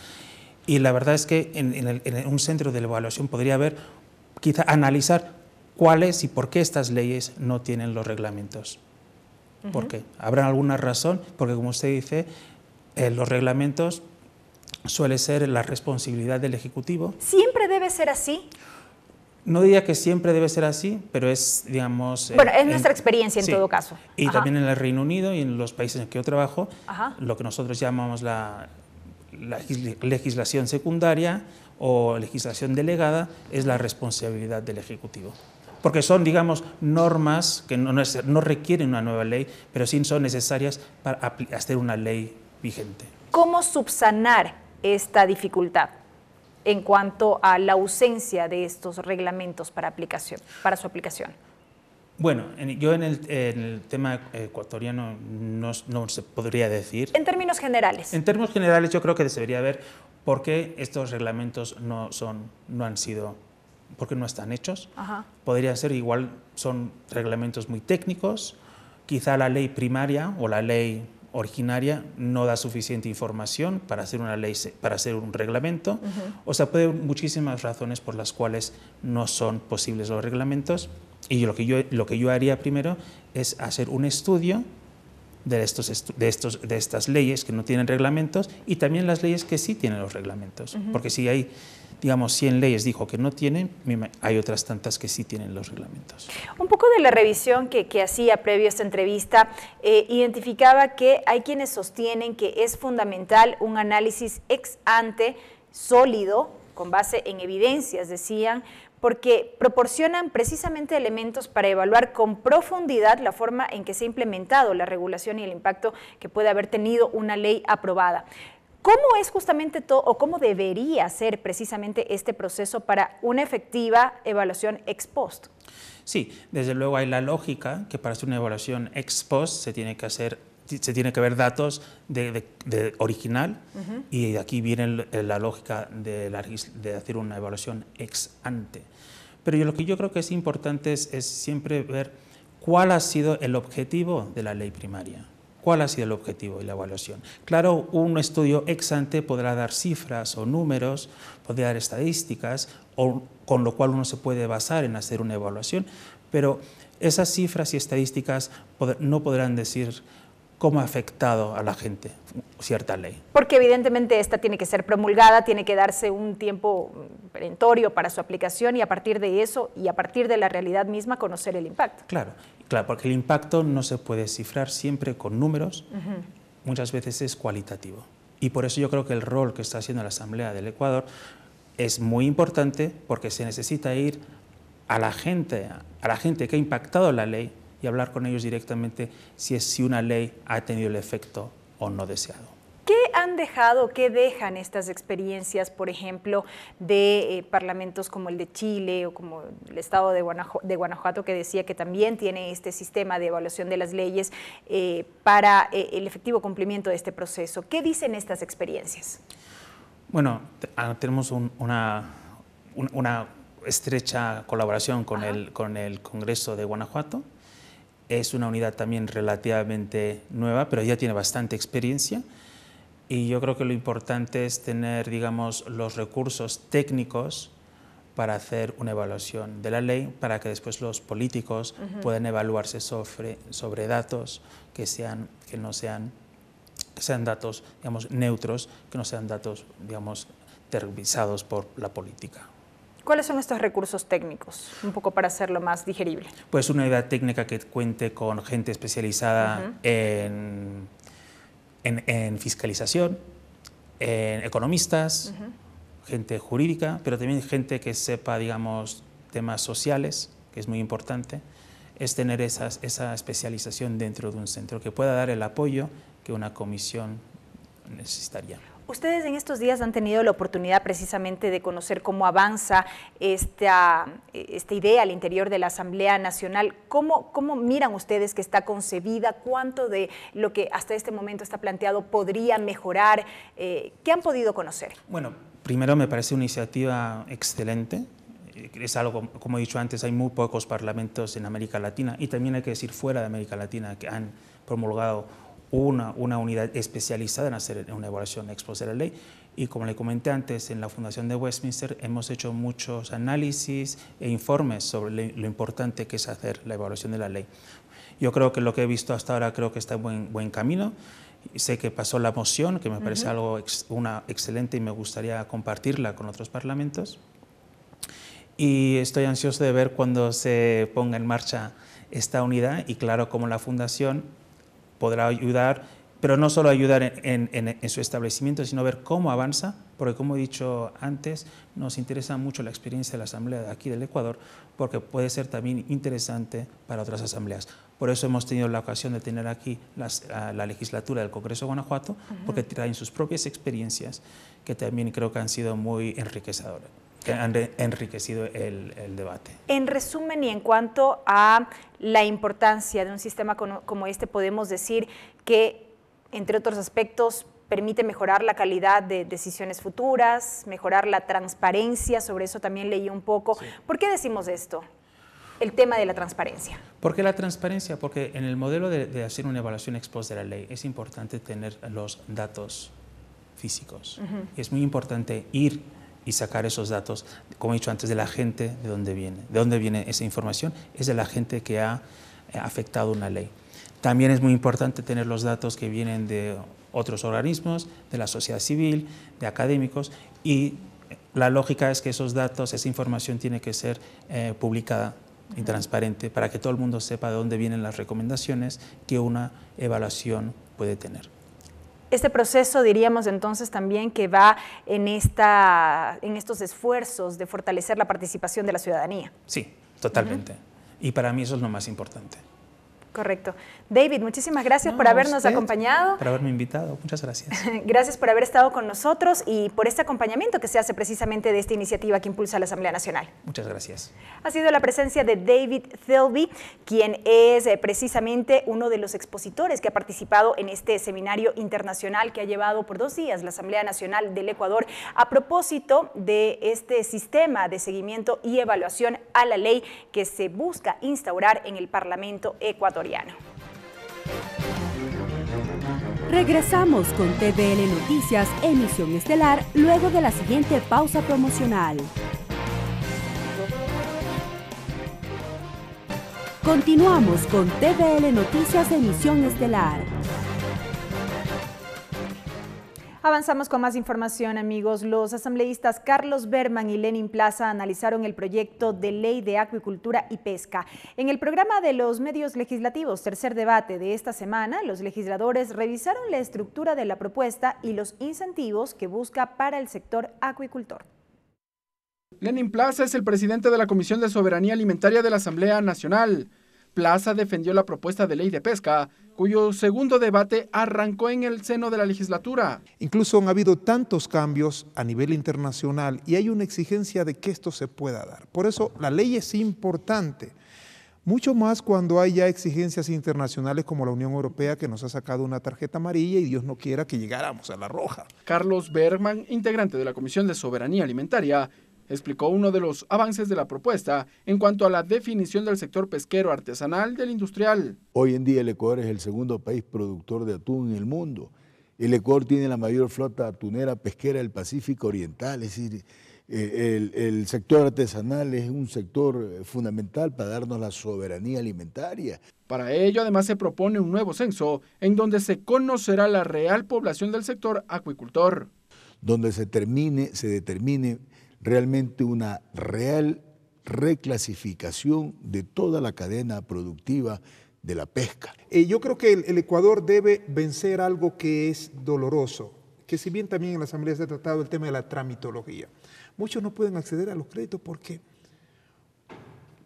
Y la verdad es que en, en, un centro de evaluación podría haber quizá analizar cuáles y por qué estas leyes no tienen los reglamentos. ¿Por qué? ¿Habrá alguna razón? Porque como usted dice, eh, los reglamentos suele ser la responsabilidad del Ejecutivo. ¿Siempre debe ser así? No diría que siempre debe ser así, pero es, digamos... Eh, bueno, es nuestra experiencia en todo caso. Y también en el Reino Unido y en los países en los que yo trabajo, lo que nosotros llamamos la, la legislación secundaria, o legislación delegada es la responsabilidad del Ejecutivo. Porque son, digamos, normas que no, requieren una nueva ley, pero sí son necesarias para hacer una ley vigente. ¿Cómo subsanar esta dificultad en cuanto a la ausencia de estos reglamentos para, aplicación, para su aplicación? Bueno, yo en el, tema ecuatoriano no, se podría decir. En términos generales. En términos generales yo creo que debería haber por qué estos reglamentos no, son, no han sido, por no están hechos. Podría ser igual, son reglamentos muy técnicos, quizá la ley primaria o la ley originaria no da suficiente información para hacer una ley, para hacer un reglamento. O sea, puede muchísimas razones por las cuales no son posibles los reglamentos. Y lo que lo que yo haría primero es hacer un estudio de, estos, de, estos, de estas leyes que no tienen reglamentos y también las leyes que sí tienen los reglamentos. Porque si hay, digamos, 100 leyes dijo que no tienen, hay otras tantas que sí tienen los reglamentos. Un poco de la revisión que, hacía previo a esta entrevista, eh, identificaba que hay quienes sostienen que es fundamental un análisis ex ante sólido con base en evidencias, decían, porque proporcionan precisamente elementos para evaluar con profundidad la forma en que se ha implementado la regulación y el impacto que puede haber tenido una ley aprobada. ¿Cómo es justamente todo o cómo debería ser precisamente este proceso para una efectiva evaluación ex post? Sí, desde luego hay la lógica que para hacer una evaluación ex post se tiene que hacer se tiene que ver datos de, original y aquí viene la lógica de, hacer una evaluación ex ante. Pero lo que yo creo que es importante es, siempre ver cuál ha sido el objetivo de la ley primaria. ¿Cuál ha sido el objetivo y la evaluación? Claro, un estudio ex ante podrá dar cifras o números, podrá dar estadísticas, o, con lo cual uno se puede basar en hacer una evaluación, pero esas cifras y estadísticas no podrán decir cómo ha afectado a la gente cierta ley. Porque evidentemente esta tiene que ser promulgada, tiene que darse un tiempo perentorio para su aplicación y a partir de eso y a partir de la realidad misma conocer el impacto. Claro, claro, porque el impacto no se puede cifrar siempre con números, muchas veces es cualitativo. Y por eso yo creo que el rol que está haciendo la Asamblea del Ecuador es muy importante porque se necesita ir a la gente, a la gente que ha impactado la ley, hablar con ellos directamente si, es, si una ley ha tenido el efecto o no deseado. ¿Qué han dejado, qué dejan estas experiencias, por ejemplo, de eh, parlamentos como el de Chile o como el estado de, Guanajuato, que decía que también tiene este sistema de evaluación de las leyes eh, para eh, el efectivo cumplimiento de este proceso? ¿Qué dicen estas experiencias? Bueno, ah, tenemos una, estrecha colaboración con el Congreso de Guanajuato es una unidad también relativamente nueva, pero ya tiene bastante experiencia. Y yo creo que lo importante es tener, digamos, los recursos técnicos para hacer una evaluación de la ley, para que después los políticos puedan evaluarse sobre, datos que, sean, que no sean, sean datos, digamos, neutros, que no sean datos, digamos, terrorizados por la política. ¿Cuáles son estos recursos técnicos? Un poco para hacerlo más digerible. Pues una idea técnica que cuente con gente especializada en, fiscalización, en economistas, gente jurídica, pero también gente que sepa, digamos, temas sociales, que es muy importante, es tener esa especialización dentro de un centro que pueda dar el apoyo que una comisión necesitaría. Ustedes en estos días han tenido la oportunidad precisamente de conocer cómo avanza esta, esta idea al interior de la Asamblea Nacional. ¿Cómo, ¿Cómo, miran ustedes que está concebida? ¿Cuánto de lo que hasta este momento está planteado podría mejorar? Eh, ¿Qué han podido conocer? Bueno, primero me parece una iniciativa excelente. Eh, es algo, como he dicho antes, hay muy pocos parlamentos en América Latina y también hay que decir fuera de América Latina que han promulgado una, unidad especializada en hacer una evaluación ex de la ley y como le comenté antes, en la Fundación de Westminster hemos hecho muchos análisis e informes sobre lo importante que es hacer la evaluación de la ley. Yo creo que lo que he visto hasta ahora creo que está en buen, buen camino. Sé que pasó la moción, que me parece algo una excelente y me gustaría compartirla con otros parlamentos. Y estoy ansioso de ver cuando se ponga en marcha esta unidad y claro, como la Fundación podrá ayudar, pero no solo ayudar en, su establecimiento, sino ver cómo avanza, porque como he dicho antes, nos interesa mucho la experiencia de la Asamblea de aquí del Ecuador, porque puede ser también interesante para otras asambleas. Por eso hemos tenido la ocasión de tener aquí la, legislatura del Congreso de Guanajuato, porque traen sus propias experiencias que también creo que han sido muy enriquecedoras que han enriquecido el, debate. En resumen y en cuanto a la importancia de un sistema como este, podemos decir que, entre otros aspectos, permite mejorar la calidad de decisiones futuras, mejorar la transparencia, sobre eso también leí un poco. ¿Por qué decimos esto? el tema de la transparencia. ¿Por qué la transparencia? Porque en el modelo de, hacer una evaluación ex de la ley es importante tener los datos físicos. Es muy importante ir y sacar esos datos, como he dicho antes, de la gente de dónde viene. De dónde viene esa información es de la gente que ha eh, afectado una ley. También es muy importante tener los datos que vienen de otros organismos, de la sociedad civil, de académicos y la lógica es que esos datos, esa información tiene que ser eh, publicada y transparente para que todo el mundo sepa de dónde vienen las recomendaciones que una evaluación puede tener. Este proceso diríamos entonces también que va en, esta, en estos esfuerzos de fortalecer la participación de la ciudadanía. Sí, totalmente. Y para mí eso es lo más importante. Correcto. David, muchísimas gracias por habernos acompañado. Por haberme invitado, muchas gracias. gracias por haber estado con nosotros y por este acompañamiento que se hace precisamente de esta iniciativa que impulsa la Asamblea Nacional. Muchas gracias. Ha sido la presencia de David Thelby, quien es eh, precisamente uno de los expositores que ha participado en este seminario internacional que ha llevado por dos días la Asamblea Nacional del Ecuador a propósito de este sistema de seguimiento y evaluación a la ley que se busca instaurar en el Parlamento Ecuador. Regresamos con TVN Noticias, emisión estelar, luego de la siguiente pausa promocional. Continuamos con TVL Noticias, emisión estelar. Avanzamos con más información, amigos. Los asambleístas Carlos Berman y Lenin Plaza analizaron el proyecto de ley de acuicultura y pesca. En el programa de los medios legislativos, tercer debate de esta semana, los legisladores revisaron la estructura de la propuesta y los incentivos que busca para el sector acuicultor. Lenin Plaza es el presidente de la Comisión de Soberanía Alimentaria de la Asamblea Nacional. Plaza defendió la propuesta de ley de pesca, cuyo segundo debate arrancó en el seno de la legislatura. Incluso han habido tantos cambios a nivel internacional y hay una exigencia de que esto se pueda dar. Por eso la ley es importante, mucho más cuando hay exigencias internacionales como la Unión Europea que nos ha sacado una tarjeta amarilla y Dios no quiera que llegáramos a la roja. Carlos Bergman, integrante de la Comisión de Soberanía Alimentaria, explicó uno de los avances de la propuesta en cuanto a la definición del sector pesquero artesanal del industrial. Hoy en día el Ecuador es el segundo país productor de atún en el mundo. El Ecuador tiene la mayor flota atunera pesquera del Pacífico Oriental, es decir, eh, el, sector artesanal es un sector eh, fundamental para darnos la soberanía alimentaria. Para ello, además, se propone un nuevo censo en donde se conocerá la real población del sector acuicultor. Donde se, termine, se determine realmente una real reclasificación de toda la cadena productiva de la pesca. Eh, yo creo que el, Ecuador debe vencer algo que es doloroso, que si bien también en la Asamblea se ha tratado el tema de la tramitología, muchos no pueden acceder a los créditos porque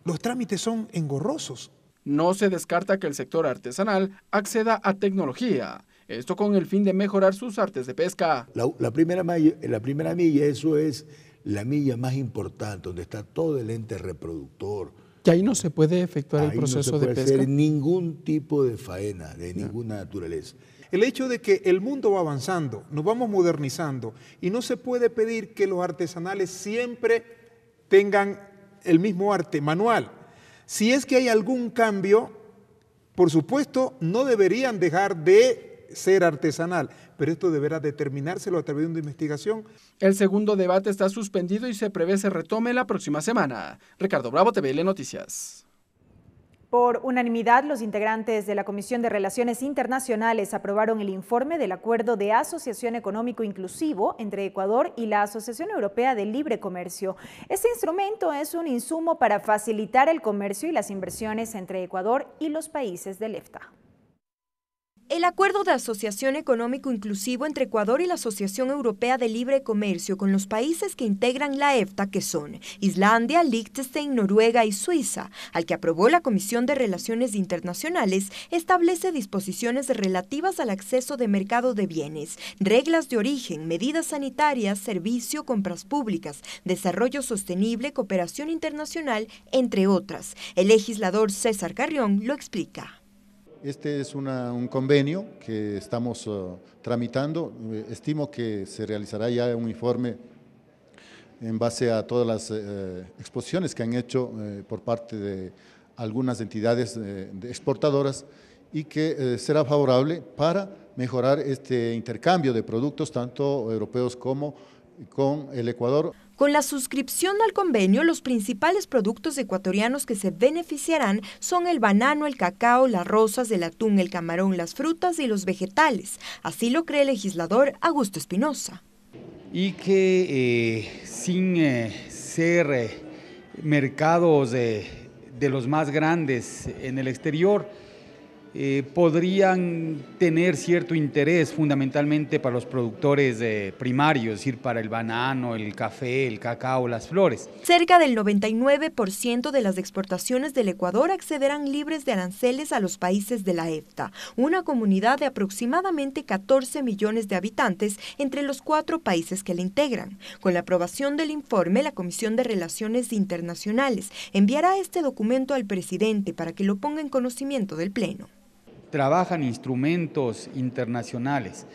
los trámites son engorrosos. No se descarta que el sector artesanal acceda a tecnología, esto con el fin de mejorar sus artes de pesca. La, la primera milla, eso es la milla más importante, donde está todo el ente reproductor. que ahí no se puede efectuar el proceso no se de pesca. ningún tipo de faena de ninguna naturaleza. El hecho de que el mundo va avanzando, nos vamos modernizando y no se puede pedir que los artesanales siempre tengan el mismo arte manual. Si es que hay algún cambio, por supuesto, no deberían dejar de ser artesanal, pero esto deberá determinárselo a través de una investigación. El segundo debate está suspendido y se prevé se retome la próxima semana. Ricardo Bravo, TVL Noticias. Por unanimidad, los integrantes de la Comisión de Relaciones Internacionales aprobaron el informe del Acuerdo de Asociación Económico Inclusivo entre Ecuador y la Asociación Europea de Libre Comercio. Este instrumento es un insumo para facilitar el comercio y las inversiones entre Ecuador y los países del EFTA. El acuerdo de asociación económico inclusivo entre Ecuador y la Asociación Europea de Libre Comercio con los países que integran la EFTA, que son Islandia, Liechtenstein, Noruega y Suiza, al que aprobó la Comisión de Relaciones Internacionales, establece disposiciones relativas al acceso de mercado de bienes, reglas de origen, medidas sanitarias, servicio, compras públicas, desarrollo sostenible, cooperación internacional, entre otras. El legislador César Carrión lo explica. Este es un convenio que estamos eh, tramitando. Eh, estimo que se realizará ya un informe en base a todas las eh, exposiciones que han hecho por parte de algunas entidades exportadoras y que será favorable para mejorar este intercambio de productos tanto europeos como con el Ecuador. Con la suscripción al convenio, los principales productos ecuatorianos que se beneficiarán son el banano, el cacao, las rosas, el atún, el camarón, las frutas y los vegetales. Así lo cree el legislador Augusto Espinosa. Y que eh, sin eh, ser eh, mercados de los más grandes en el exterior, eh, podrían tener cierto interés fundamentalmente para los productores primarios, es decir, para el banano, el café, el cacao, las flores. Cerca del 99% de las exportaciones del Ecuador accederán libres de aranceles a los países de la EFTA, una comunidad de aproximadamente 14 millones de habitantes entre los cuatro países que la integran. Con la aprobación del informe, la Comisión de Relaciones Internacionales enviará este documento al presidente para que lo ponga en conocimiento del Pleno trabajan instrumentos internacionales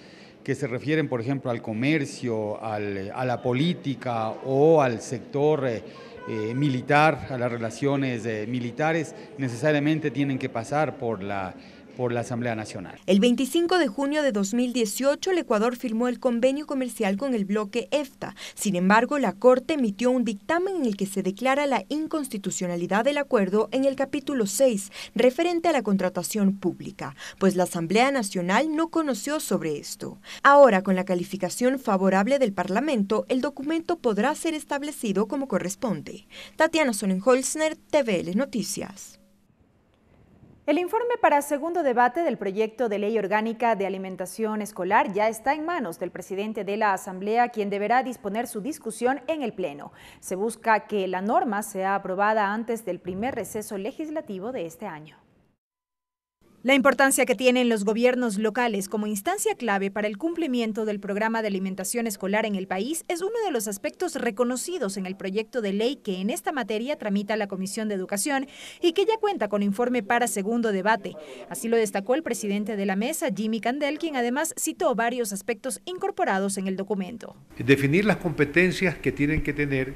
que se refieren, por ejemplo, al comercio, a la política o al sector eh, eh, militar, a las relaciones eh, militares, necesariamente tienen que pasar por la por la Asamblea Nacional. El 25 de junio de 2018, el Ecuador firmó el convenio comercial con el bloque EFTA. Sin embargo, la Corte emitió un dictamen en el que se declara la inconstitucionalidad del acuerdo en el capítulo 6, referente a la contratación pública, pues la Asamblea Nacional no conoció sobre esto. Ahora, con la calificación favorable del Parlamento, el documento podrá ser establecido como corresponde. Tatiana Sonnenholzner, TVL Noticias. El informe para segundo debate del proyecto de ley orgánica de alimentación escolar ya está en manos del presidente de la Asamblea, quien deberá disponer su discusión en el Pleno. Se busca que la norma sea aprobada antes del primer receso legislativo de este año. La importancia que tienen los gobiernos locales como instancia clave para el cumplimiento del programa de alimentación escolar en el país es uno de los aspectos reconocidos en el proyecto de ley que en esta materia tramita la Comisión de Educación y que ya cuenta con informe para segundo debate. Así lo destacó el presidente de la mesa, Jimmy Candel, quien además citó varios aspectos incorporados en el documento. Definir las competencias que tienen que tener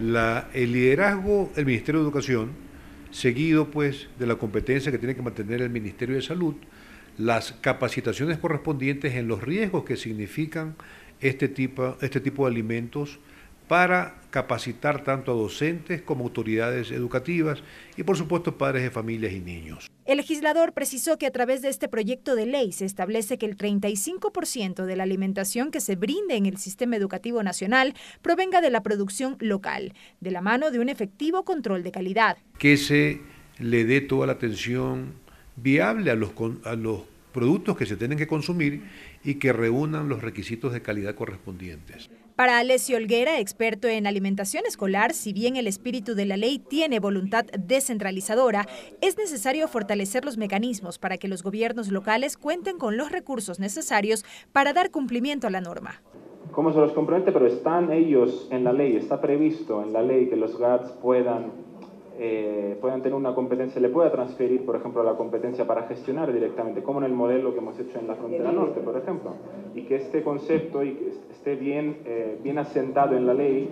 la, el liderazgo del Ministerio de Educación seguido pues de la competencia que tiene que mantener el Ministerio de Salud, las capacitaciones correspondientes en los riesgos que significan este tipo, este tipo de alimentos para capacitar tanto a docentes como autoridades educativas y por supuesto padres de familias y niños. El legislador precisó que a través de este proyecto de ley se establece que el 35% de la alimentación que se brinde en el sistema educativo nacional provenga de la producción local, de la mano de un efectivo control de calidad. Que se le dé toda la atención viable a los, a los productos que se tienen que consumir y que reúnan los requisitos de calidad correspondientes. Para Alessio Olguera, experto en alimentación escolar, si bien el espíritu de la ley tiene voluntad descentralizadora, es necesario fortalecer los mecanismos para que los gobiernos locales cuenten con los recursos necesarios para dar cumplimiento a la norma. ¿Cómo se los compromete? Pero están ellos en la ley, está previsto en la ley que los GATS puedan eh, puedan tener una competencia, le pueda transferir, por ejemplo, la competencia para gestionar directamente, como en el modelo que hemos hecho en la frontera norte, por ejemplo, y que este concepto esté bien, eh, bien asentado en la ley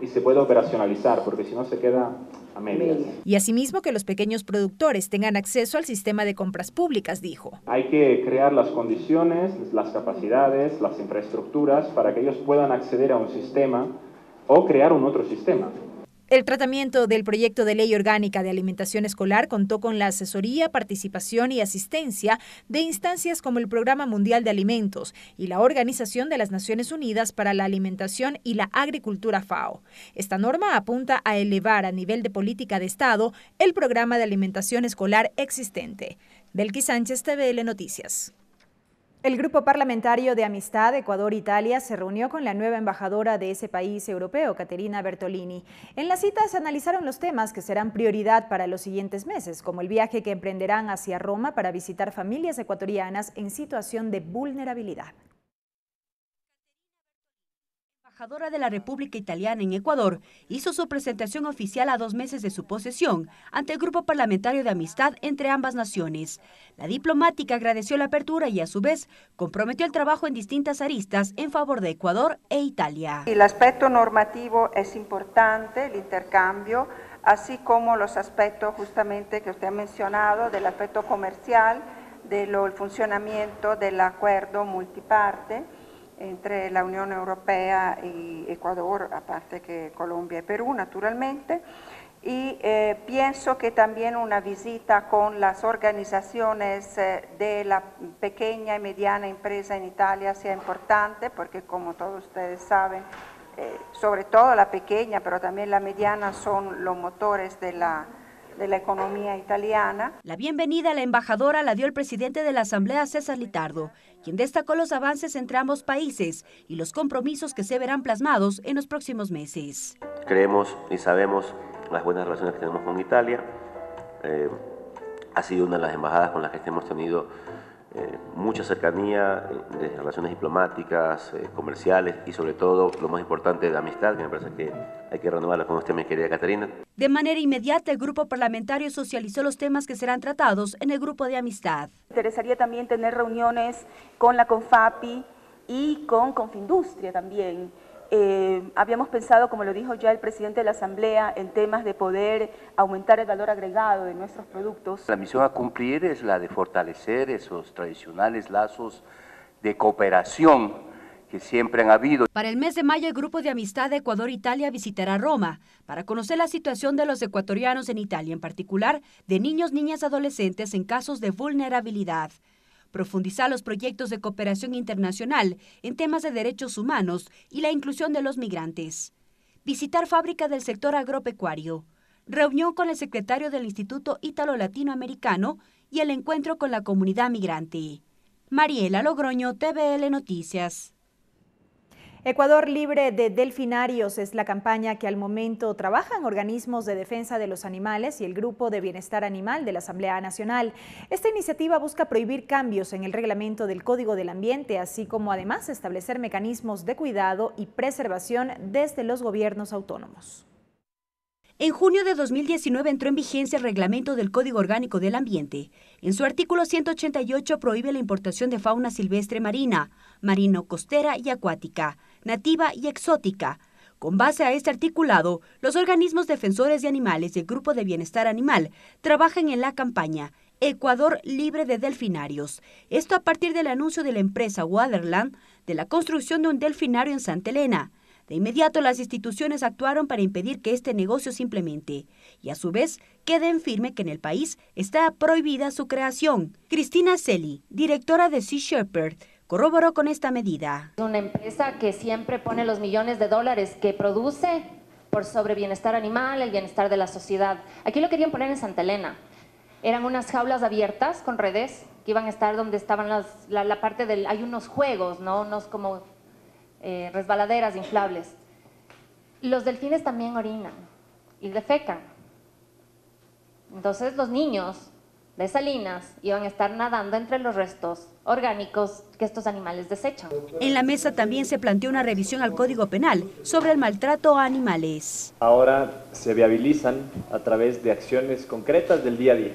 y se pueda operacionalizar, porque si no se queda a medias. Y asimismo que los pequeños productores tengan acceso al sistema de compras públicas, dijo. Hay que crear las condiciones, las capacidades, las infraestructuras para que ellos puedan acceder a un sistema o crear un otro sistema. El tratamiento del proyecto de ley orgánica de alimentación escolar contó con la asesoría, participación y asistencia de instancias como el Programa Mundial de Alimentos y la Organización de las Naciones Unidas para la Alimentación y la Agricultura FAO. Esta norma apunta a elevar a nivel de política de Estado el programa de alimentación escolar existente. Belki Sánchez, TVL Noticias. El Grupo Parlamentario de Amistad Ecuador-Italia se reunió con la nueva embajadora de ese país europeo, Caterina Bertolini. En la cita se analizaron los temas que serán prioridad para los siguientes meses, como el viaje que emprenderán hacia Roma para visitar familias ecuatorianas en situación de vulnerabilidad embajadora de la República Italiana en Ecuador hizo su presentación oficial a dos meses de su posesión ante el Grupo Parlamentario de Amistad entre ambas naciones. La diplomática agradeció la apertura y a su vez comprometió el trabajo en distintas aristas en favor de Ecuador e Italia. El aspecto normativo es importante, el intercambio, así como los aspectos justamente que usted ha mencionado del aspecto comercial, del funcionamiento del acuerdo multiparte entre la Unión Europea y Ecuador, aparte que Colombia y Perú, naturalmente. Y eh, pienso que también una visita con las organizaciones eh, de la pequeña y mediana empresa en Italia sea importante, porque como todos ustedes saben, eh, sobre todo la pequeña, pero también la mediana son los motores de la, de la economía italiana. La bienvenida a la embajadora la dio el presidente de la Asamblea, César Litardo, quien destacó los avances entre ambos países y los compromisos que se verán plasmados en los próximos meses. Creemos y sabemos las buenas relaciones que tenemos con Italia. Eh, ha sido una de las embajadas con las que hemos tenido eh, mucha cercanía eh, de relaciones diplomáticas, eh, comerciales y sobre todo, lo más importante, de amistad, que me parece que hay que renovarla con usted, mi querida Catarina. De manera inmediata, el grupo parlamentario socializó los temas que serán tratados en el grupo de amistad. interesaría también tener reuniones con la CONFAPI y con Confindustria también eh, habíamos pensado, como lo dijo ya el presidente de la Asamblea, en temas de poder aumentar el valor agregado de nuestros productos. La misión a cumplir es la de fortalecer esos tradicionales lazos de cooperación que siempre han habido. Para el mes de mayo, el Grupo de Amistad de Ecuador-Italia e visitará Roma para conocer la situación de los ecuatorianos en Italia, en particular de niños, niñas, adolescentes en casos de vulnerabilidad profundizar los proyectos de cooperación internacional en temas de derechos humanos y la inclusión de los migrantes, visitar fábrica del sector agropecuario, reunión con el secretario del Instituto Ítalo Latinoamericano y el encuentro con la comunidad migrante. Mariela Logroño, TVL Noticias. Ecuador libre de delfinarios es la campaña que al momento trabajan organismos de defensa de los animales y el Grupo de Bienestar Animal de la Asamblea Nacional. Esta iniciativa busca prohibir cambios en el reglamento del Código del Ambiente, así como además establecer mecanismos de cuidado y preservación desde los gobiernos autónomos. En junio de 2019 entró en vigencia el reglamento del Código Orgánico del Ambiente. En su artículo 188 prohíbe la importación de fauna silvestre marina, marino-costera y acuática nativa y exótica. Con base a este articulado, los organismos defensores de animales del Grupo de Bienestar Animal trabajan en la campaña Ecuador libre de delfinarios. Esto a partir del anuncio de la empresa Waterland de la construcción de un delfinario en Santa Elena. De inmediato las instituciones actuaron para impedir que este negocio se implemente y a su vez queden firme que en el país está prohibida su creación. Cristina Selly, directora de Sea Shepherd, corroboró con esta medida. Una empresa que siempre pone los millones de dólares que produce por sobre bienestar animal, el bienestar de la sociedad. Aquí lo querían poner en Santa Elena. Eran unas jaulas abiertas con redes que iban a estar donde estaban las, la, parte del... Hay unos juegos, ¿no? Unos como eh, resbaladeras inflables. Los delfines también orinan y defecan. Entonces los niños de salinas van a estar nadando entre los restos orgánicos que estos animales desechan. En la mesa también se planteó una revisión al Código Penal sobre el maltrato a animales. Ahora se viabilizan a través de acciones concretas del día a día.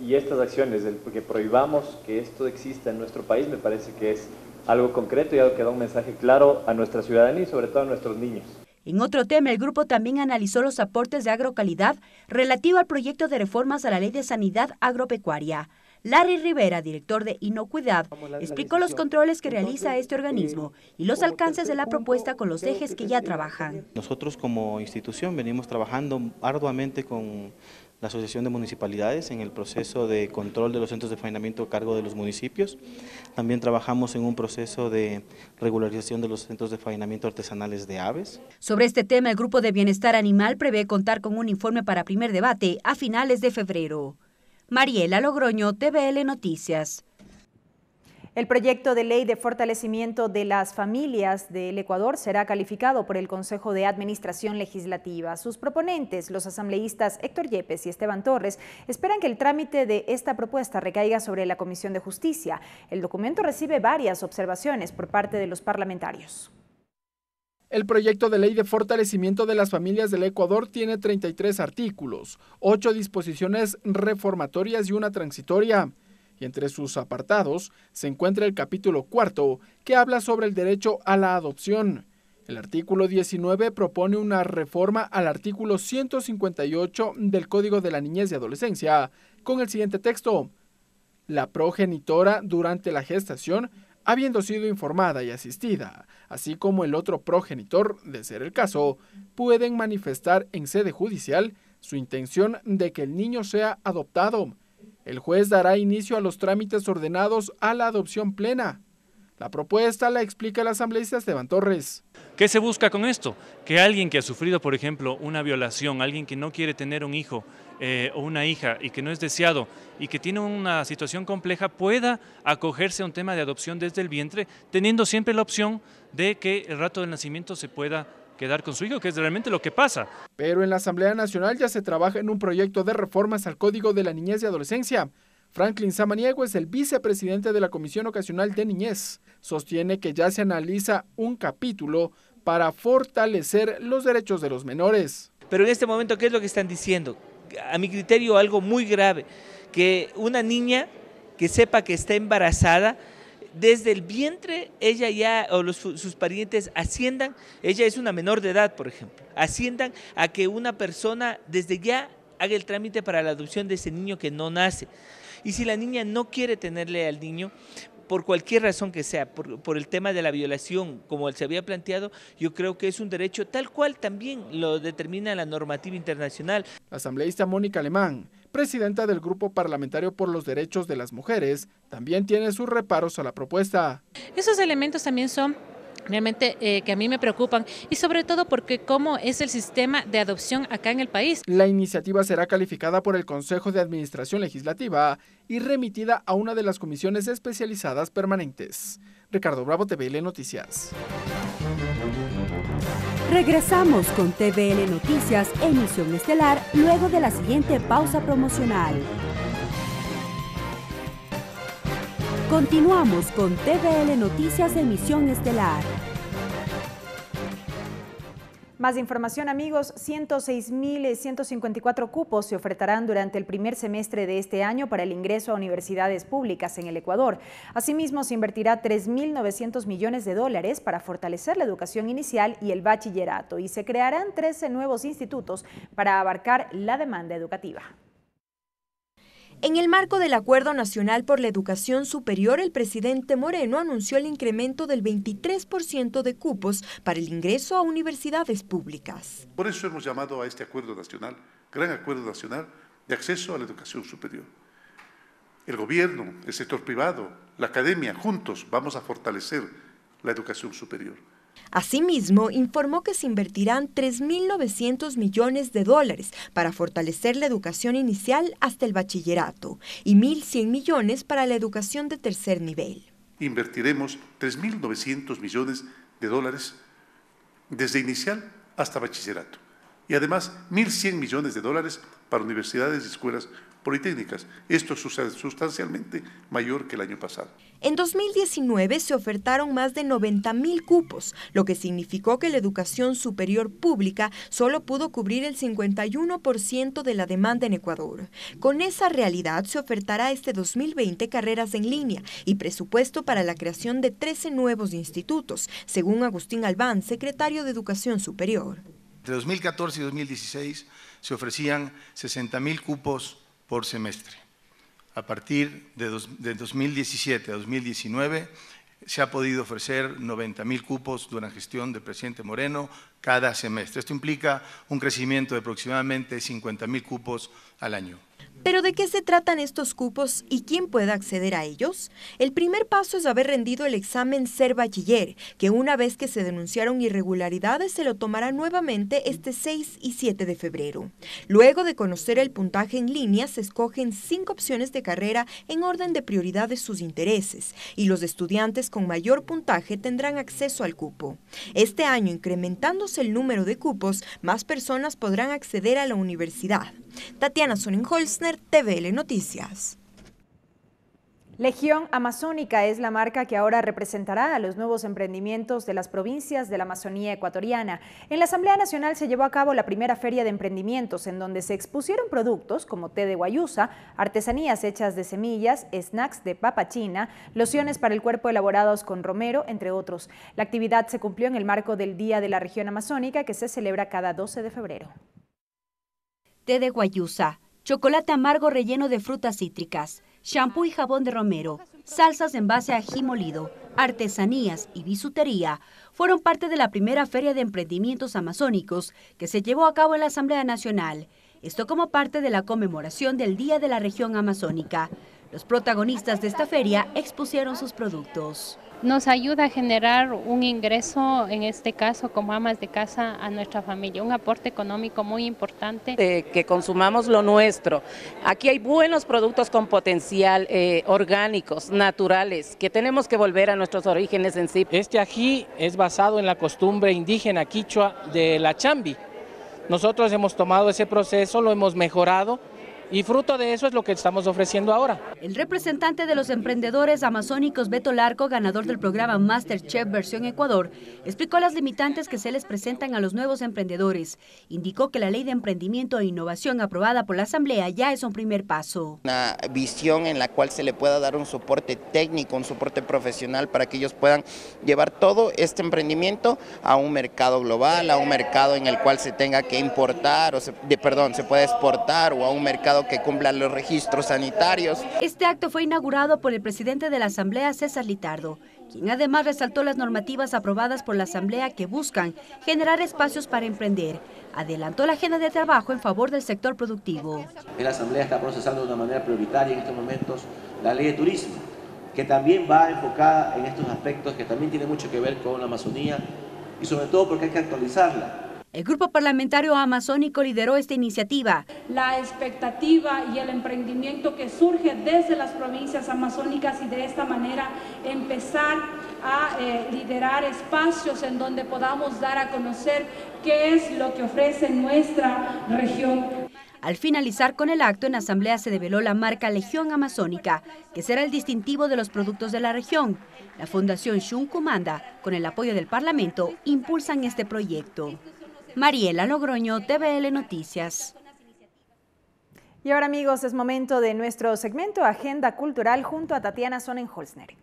Y estas acciones, del que prohibamos que esto exista en nuestro país, me parece que es algo concreto y algo que da un mensaje claro a nuestra ciudadanía y sobre todo a nuestros niños. En otro tema, el grupo también analizó los aportes de agrocalidad relativo al proyecto de reformas a la ley de sanidad agropecuaria. Larry Rivera, director de Inocuidad, explicó los controles que realiza este eh, organismo y los alcances de la propuesta con los ejes que ya trabajan. Nosotros como institución venimos trabajando arduamente con la Asociación de Municipalidades en el proceso de control de los centros de faenamiento a cargo de los municipios. También trabajamos en un proceso de regularización de los centros de faenamiento artesanales de aves. Sobre este tema, el Grupo de Bienestar Animal prevé contar con un informe para primer debate a finales de febrero. Mariela Logroño, TVL Noticias. El proyecto de ley de fortalecimiento de las familias del Ecuador será calificado por el Consejo de Administración Legislativa. Sus proponentes, los asambleístas Héctor Yepes y Esteban Torres, esperan que el trámite de esta propuesta recaiga sobre la Comisión de Justicia. El documento recibe varias observaciones por parte de los parlamentarios. El proyecto de ley de fortalecimiento de las familias del Ecuador tiene 33 artículos, 8 disposiciones reformatorias y una transitoria y entre sus apartados se encuentra el capítulo cuarto, que habla sobre el derecho a la adopción. El artículo 19 propone una reforma al artículo 158 del Código de la Niñez y Adolescencia, con el siguiente texto. La progenitora durante la gestación, habiendo sido informada y asistida, así como el otro progenitor, de ser el caso, pueden manifestar en sede judicial su intención de que el niño sea adoptado el juez dará inicio a los trámites ordenados a la adopción plena. La propuesta la explica el asambleísta Esteban Torres. ¿Qué se busca con esto? Que alguien que ha sufrido, por ejemplo, una violación, alguien que no quiere tener un hijo eh, o una hija y que no es deseado y que tiene una situación compleja, pueda acogerse a un tema de adopción desde el vientre, teniendo siempre la opción de que el rato del nacimiento se pueda quedar con su hijo, que es realmente lo que pasa. Pero en la Asamblea Nacional ya se trabaja en un proyecto de reformas al Código de la Niñez y Adolescencia. Franklin Samaniego es el vicepresidente de la Comisión Ocasional de Niñez. Sostiene que ya se analiza un capítulo para fortalecer los derechos de los menores. Pero en este momento, ¿qué es lo que están diciendo? A mi criterio, algo muy grave, que una niña que sepa que está embarazada desde el vientre ella ya, o sus parientes asciendan, ella es una menor de edad, por ejemplo, asciendan a que una persona desde ya haga el trámite para la adopción de ese niño que no nace. Y si la niña no quiere tenerle al niño, por cualquier razón que sea, por, el tema de la violación, como él se había planteado, yo creo que es un derecho tal cual también lo determina la normativa internacional. asambleísta Mónica Alemán presidenta del Grupo Parlamentario por los Derechos de las Mujeres, también tiene sus reparos a la propuesta. Esos elementos también son realmente eh, que a mí me preocupan y sobre todo porque cómo es el sistema de adopción acá en el país. La iniciativa será calificada por el Consejo de Administración Legislativa y remitida a una de las comisiones especializadas permanentes. Ricardo Bravo, TVL Noticias. Regresamos con TVL Noticias, emisión estelar, luego de la siguiente pausa promocional. Continuamos con TVL Noticias, emisión estelar. Más información, amigos, 106.154 cupos se ofertarán durante el primer semestre de este año para el ingreso a universidades públicas en el Ecuador. Asimismo, se invertirá 3.900 millones de dólares para fortalecer la educación inicial y el bachillerato y se crearán 13 nuevos institutos para abarcar la demanda educativa. En el marco del Acuerdo Nacional por la Educación Superior, el presidente Moreno anunció el incremento del 23% de cupos para el ingreso a universidades públicas. Por eso hemos llamado a este Acuerdo Nacional, Gran Acuerdo Nacional de Acceso a la Educación Superior. El gobierno, el sector privado, la academia, juntos vamos a fortalecer la educación superior. Asimismo, informó que se invertirán 3.900 millones de dólares para fortalecer la educación inicial hasta el bachillerato y 1.100 millones para la educación de tercer nivel. Invertiremos 3.900 millones de dólares desde inicial hasta bachillerato y además 1.100 millones de dólares para universidades y escuelas politécnicas. Esto es sustancialmente mayor que el año pasado. En 2019 se ofertaron más de 90 cupos, lo que significó que la educación superior pública solo pudo cubrir el 51% de la demanda en Ecuador. Con esa realidad se ofertará este 2020 carreras en línea y presupuesto para la creación de 13 nuevos institutos, según Agustín Albán, secretario de Educación Superior. Entre 2014 y 2016 se ofrecían 60.000 cupos por semestre. A partir de, 2017 a 2019 se ha podido ofrecer 90.000 cupos durante gestión del presidente Moreno cada semestre. Esto implica un crecimiento de aproximadamente 50.000 cupos al año. Pero ¿de qué se tratan estos cupos y quién puede acceder a ellos? El primer paso es haber rendido el examen ser bachiller, que una vez que se denunciaron irregularidades se lo tomará nuevamente este 6 y 7 de febrero. Luego de conocer el puntaje en línea, se escogen cinco opciones de carrera en orden de prioridad de sus intereses y los estudiantes con mayor puntaje tendrán acceso al cupo. Este año, incrementándose el número de cupos, más personas podrán acceder a la universidad. Tatiana Sonnenholzner, TVL Noticias. Legión Amazónica es la marca que ahora representará a los nuevos emprendimientos de las provincias de la Amazonía ecuatoriana. En la Asamblea Nacional se llevó a cabo la primera feria de emprendimientos en donde se expusieron productos como té de guayusa, artesanías hechas de semillas, snacks de papa china, lociones para el cuerpo elaborados con romero, entre otros. La actividad se cumplió en el marco del Día de la Región Amazónica que se celebra cada 12 de febrero. Té de guayusa chocolate amargo relleno de frutas cítricas, champú y jabón de romero, salsas en base a ají molido, artesanías y bisutería fueron parte de la primera feria de emprendimientos amazónicos que se llevó a cabo en la Asamblea Nacional. Esto como parte de la conmemoración del Día de la Región Amazónica. Los protagonistas de esta feria expusieron sus productos nos ayuda a generar un ingreso, en este caso como amas de casa, a nuestra familia, un aporte económico muy importante. que consumamos lo nuestro. Aquí hay buenos productos con potencial, eh, orgánicos, naturales, que tenemos que volver a nuestros orígenes en sí. Este ají es basado en la costumbre indígena quichua de la chambi. Nosotros hemos tomado ese proceso, lo hemos mejorado y fruto de eso es lo que estamos ofreciendo ahora. El representante de los emprendedores amazónicos Beto Larco, ganador del programa MasterChef versión Ecuador, explicó las limitantes que se les presentan a los nuevos emprendedores. Indicó que la ley de emprendimiento e innovación aprobada por la Asamblea ya es un primer paso. Una visión en la cual se le pueda dar un soporte técnico, un soporte profesional para que ellos puedan llevar todo este emprendimiento a un mercado global, a un mercado en el cual se tenga que importar, o de, perdón, se puede exportar o a un mercado que cumplan los registros sanitarios. Este acto fue inaugurado por el presidente de la Asamblea, César Litardo, quien además resaltó las normativas aprobadas por la Asamblea que buscan generar espacios para emprender. Adelantó la agenda de trabajo en favor del sector productivo. La Asamblea está procesando de una manera prioritaria en estos momentos la ley de turismo, que también va enfocada en estos aspectos que también tiene mucho que ver con la Amazonía y sobre todo porque hay que actualizarla el Grupo Parlamentario Amazónico lideró esta iniciativa. La expectativa y el emprendimiento que surge desde las provincias amazónicas y de esta manera empezar a eh, liderar espacios en donde podamos dar a conocer qué es lo que ofrece nuestra región. Al finalizar con el acto, en asamblea se develó la marca Legión Amazónica, que será el distintivo de los productos de la región. La Fundación Shun Kumanda, con el apoyo del Parlamento, impulsan este proyecto. Mariela Logroño, TVL Noticias. Y ahora amigos, es momento de nuestro segmento Agenda Cultural junto a Tatiana Sonnenholzner.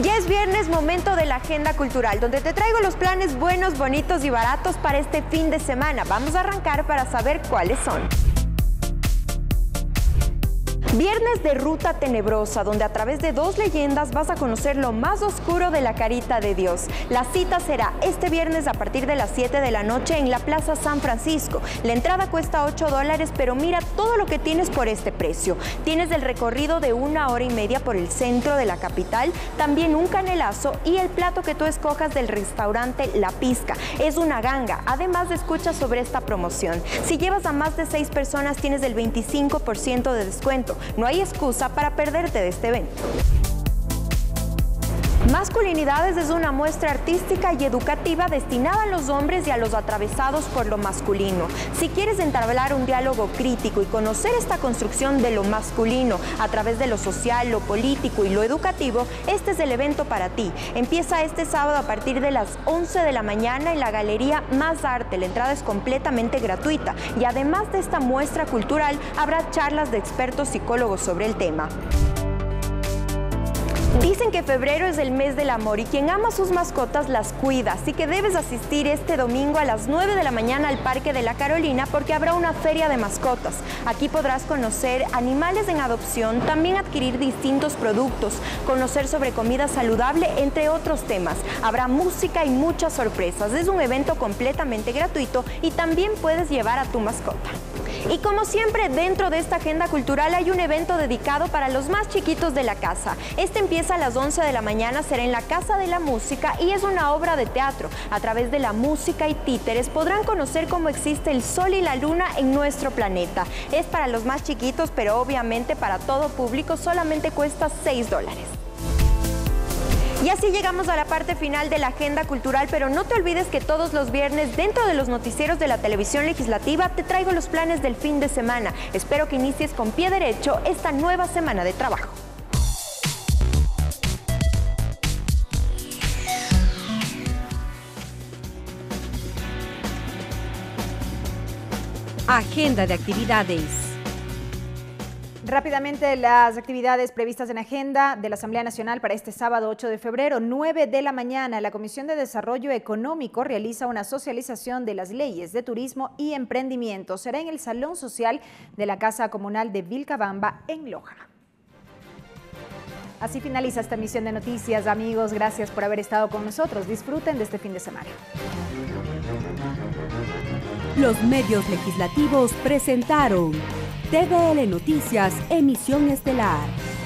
Ya es viernes, momento de la agenda cultural, donde te traigo los planes buenos, bonitos y baratos para este fin de semana. Vamos a arrancar para saber cuáles son. Viernes de Ruta Tenebrosa, donde a través de dos leyendas vas a conocer lo más oscuro de la carita de Dios. La cita será este viernes a partir de las 7 de la noche en la Plaza San Francisco. La entrada cuesta 8 dólares, pero mira todo lo que tienes por este precio. Tienes el recorrido de una hora y media por el centro de la capital, también un canelazo y el plato que tú escojas del restaurante La Pizca. Es una ganga, además de escucha sobre esta promoción. Si llevas a más de 6 personas, tienes el 25% de descuento. No hay excusa para perderte de este evento. Masculinidades es una muestra artística y educativa destinada a los hombres y a los atravesados por lo masculino. Si quieres entablar un diálogo crítico y conocer esta construcción de lo masculino a través de lo social, lo político y lo educativo, este es el evento para ti. Empieza este sábado a partir de las 11 de la mañana en la Galería Más Arte. La entrada es completamente gratuita y además de esta muestra cultural habrá charlas de expertos psicólogos sobre el tema. Dicen que febrero es el mes del amor y quien ama sus mascotas las cuida, así que debes asistir este domingo a las 9 de la mañana al Parque de la Carolina porque habrá una feria de mascotas. Aquí podrás conocer animales en adopción, también adquirir distintos productos, conocer sobre comida saludable, entre otros temas. Habrá música y muchas sorpresas. Es un evento completamente gratuito y también puedes llevar a tu mascota. Y como siempre, dentro de esta agenda cultural hay un evento dedicado para los más chiquitos de la casa. Este empieza a las 11 de la mañana, será en la Casa de la Música y es una obra de teatro. A través de la música y títeres podrán conocer cómo existe el sol y la luna en nuestro planeta. Es para los más chiquitos, pero obviamente para todo público solamente cuesta 6 dólares. Y así llegamos a la parte final de la agenda cultural, pero no te olvides que todos los viernes dentro de los noticieros de la televisión legislativa te traigo los planes del fin de semana. Espero que inicies con pie derecho esta nueva semana de trabajo. Agenda de actividades. Rápidamente las actividades previstas en agenda de la Asamblea Nacional para este sábado 8 de febrero, 9 de la mañana. La Comisión de Desarrollo Económico realiza una socialización de las leyes de turismo y emprendimiento. Será en el Salón Social de la Casa Comunal de Vilcabamba, en Loja. Así finaliza esta emisión de noticias, amigos. Gracias por haber estado con nosotros. Disfruten de este fin de semana. Los medios legislativos presentaron TVL Noticias, emisión estelar.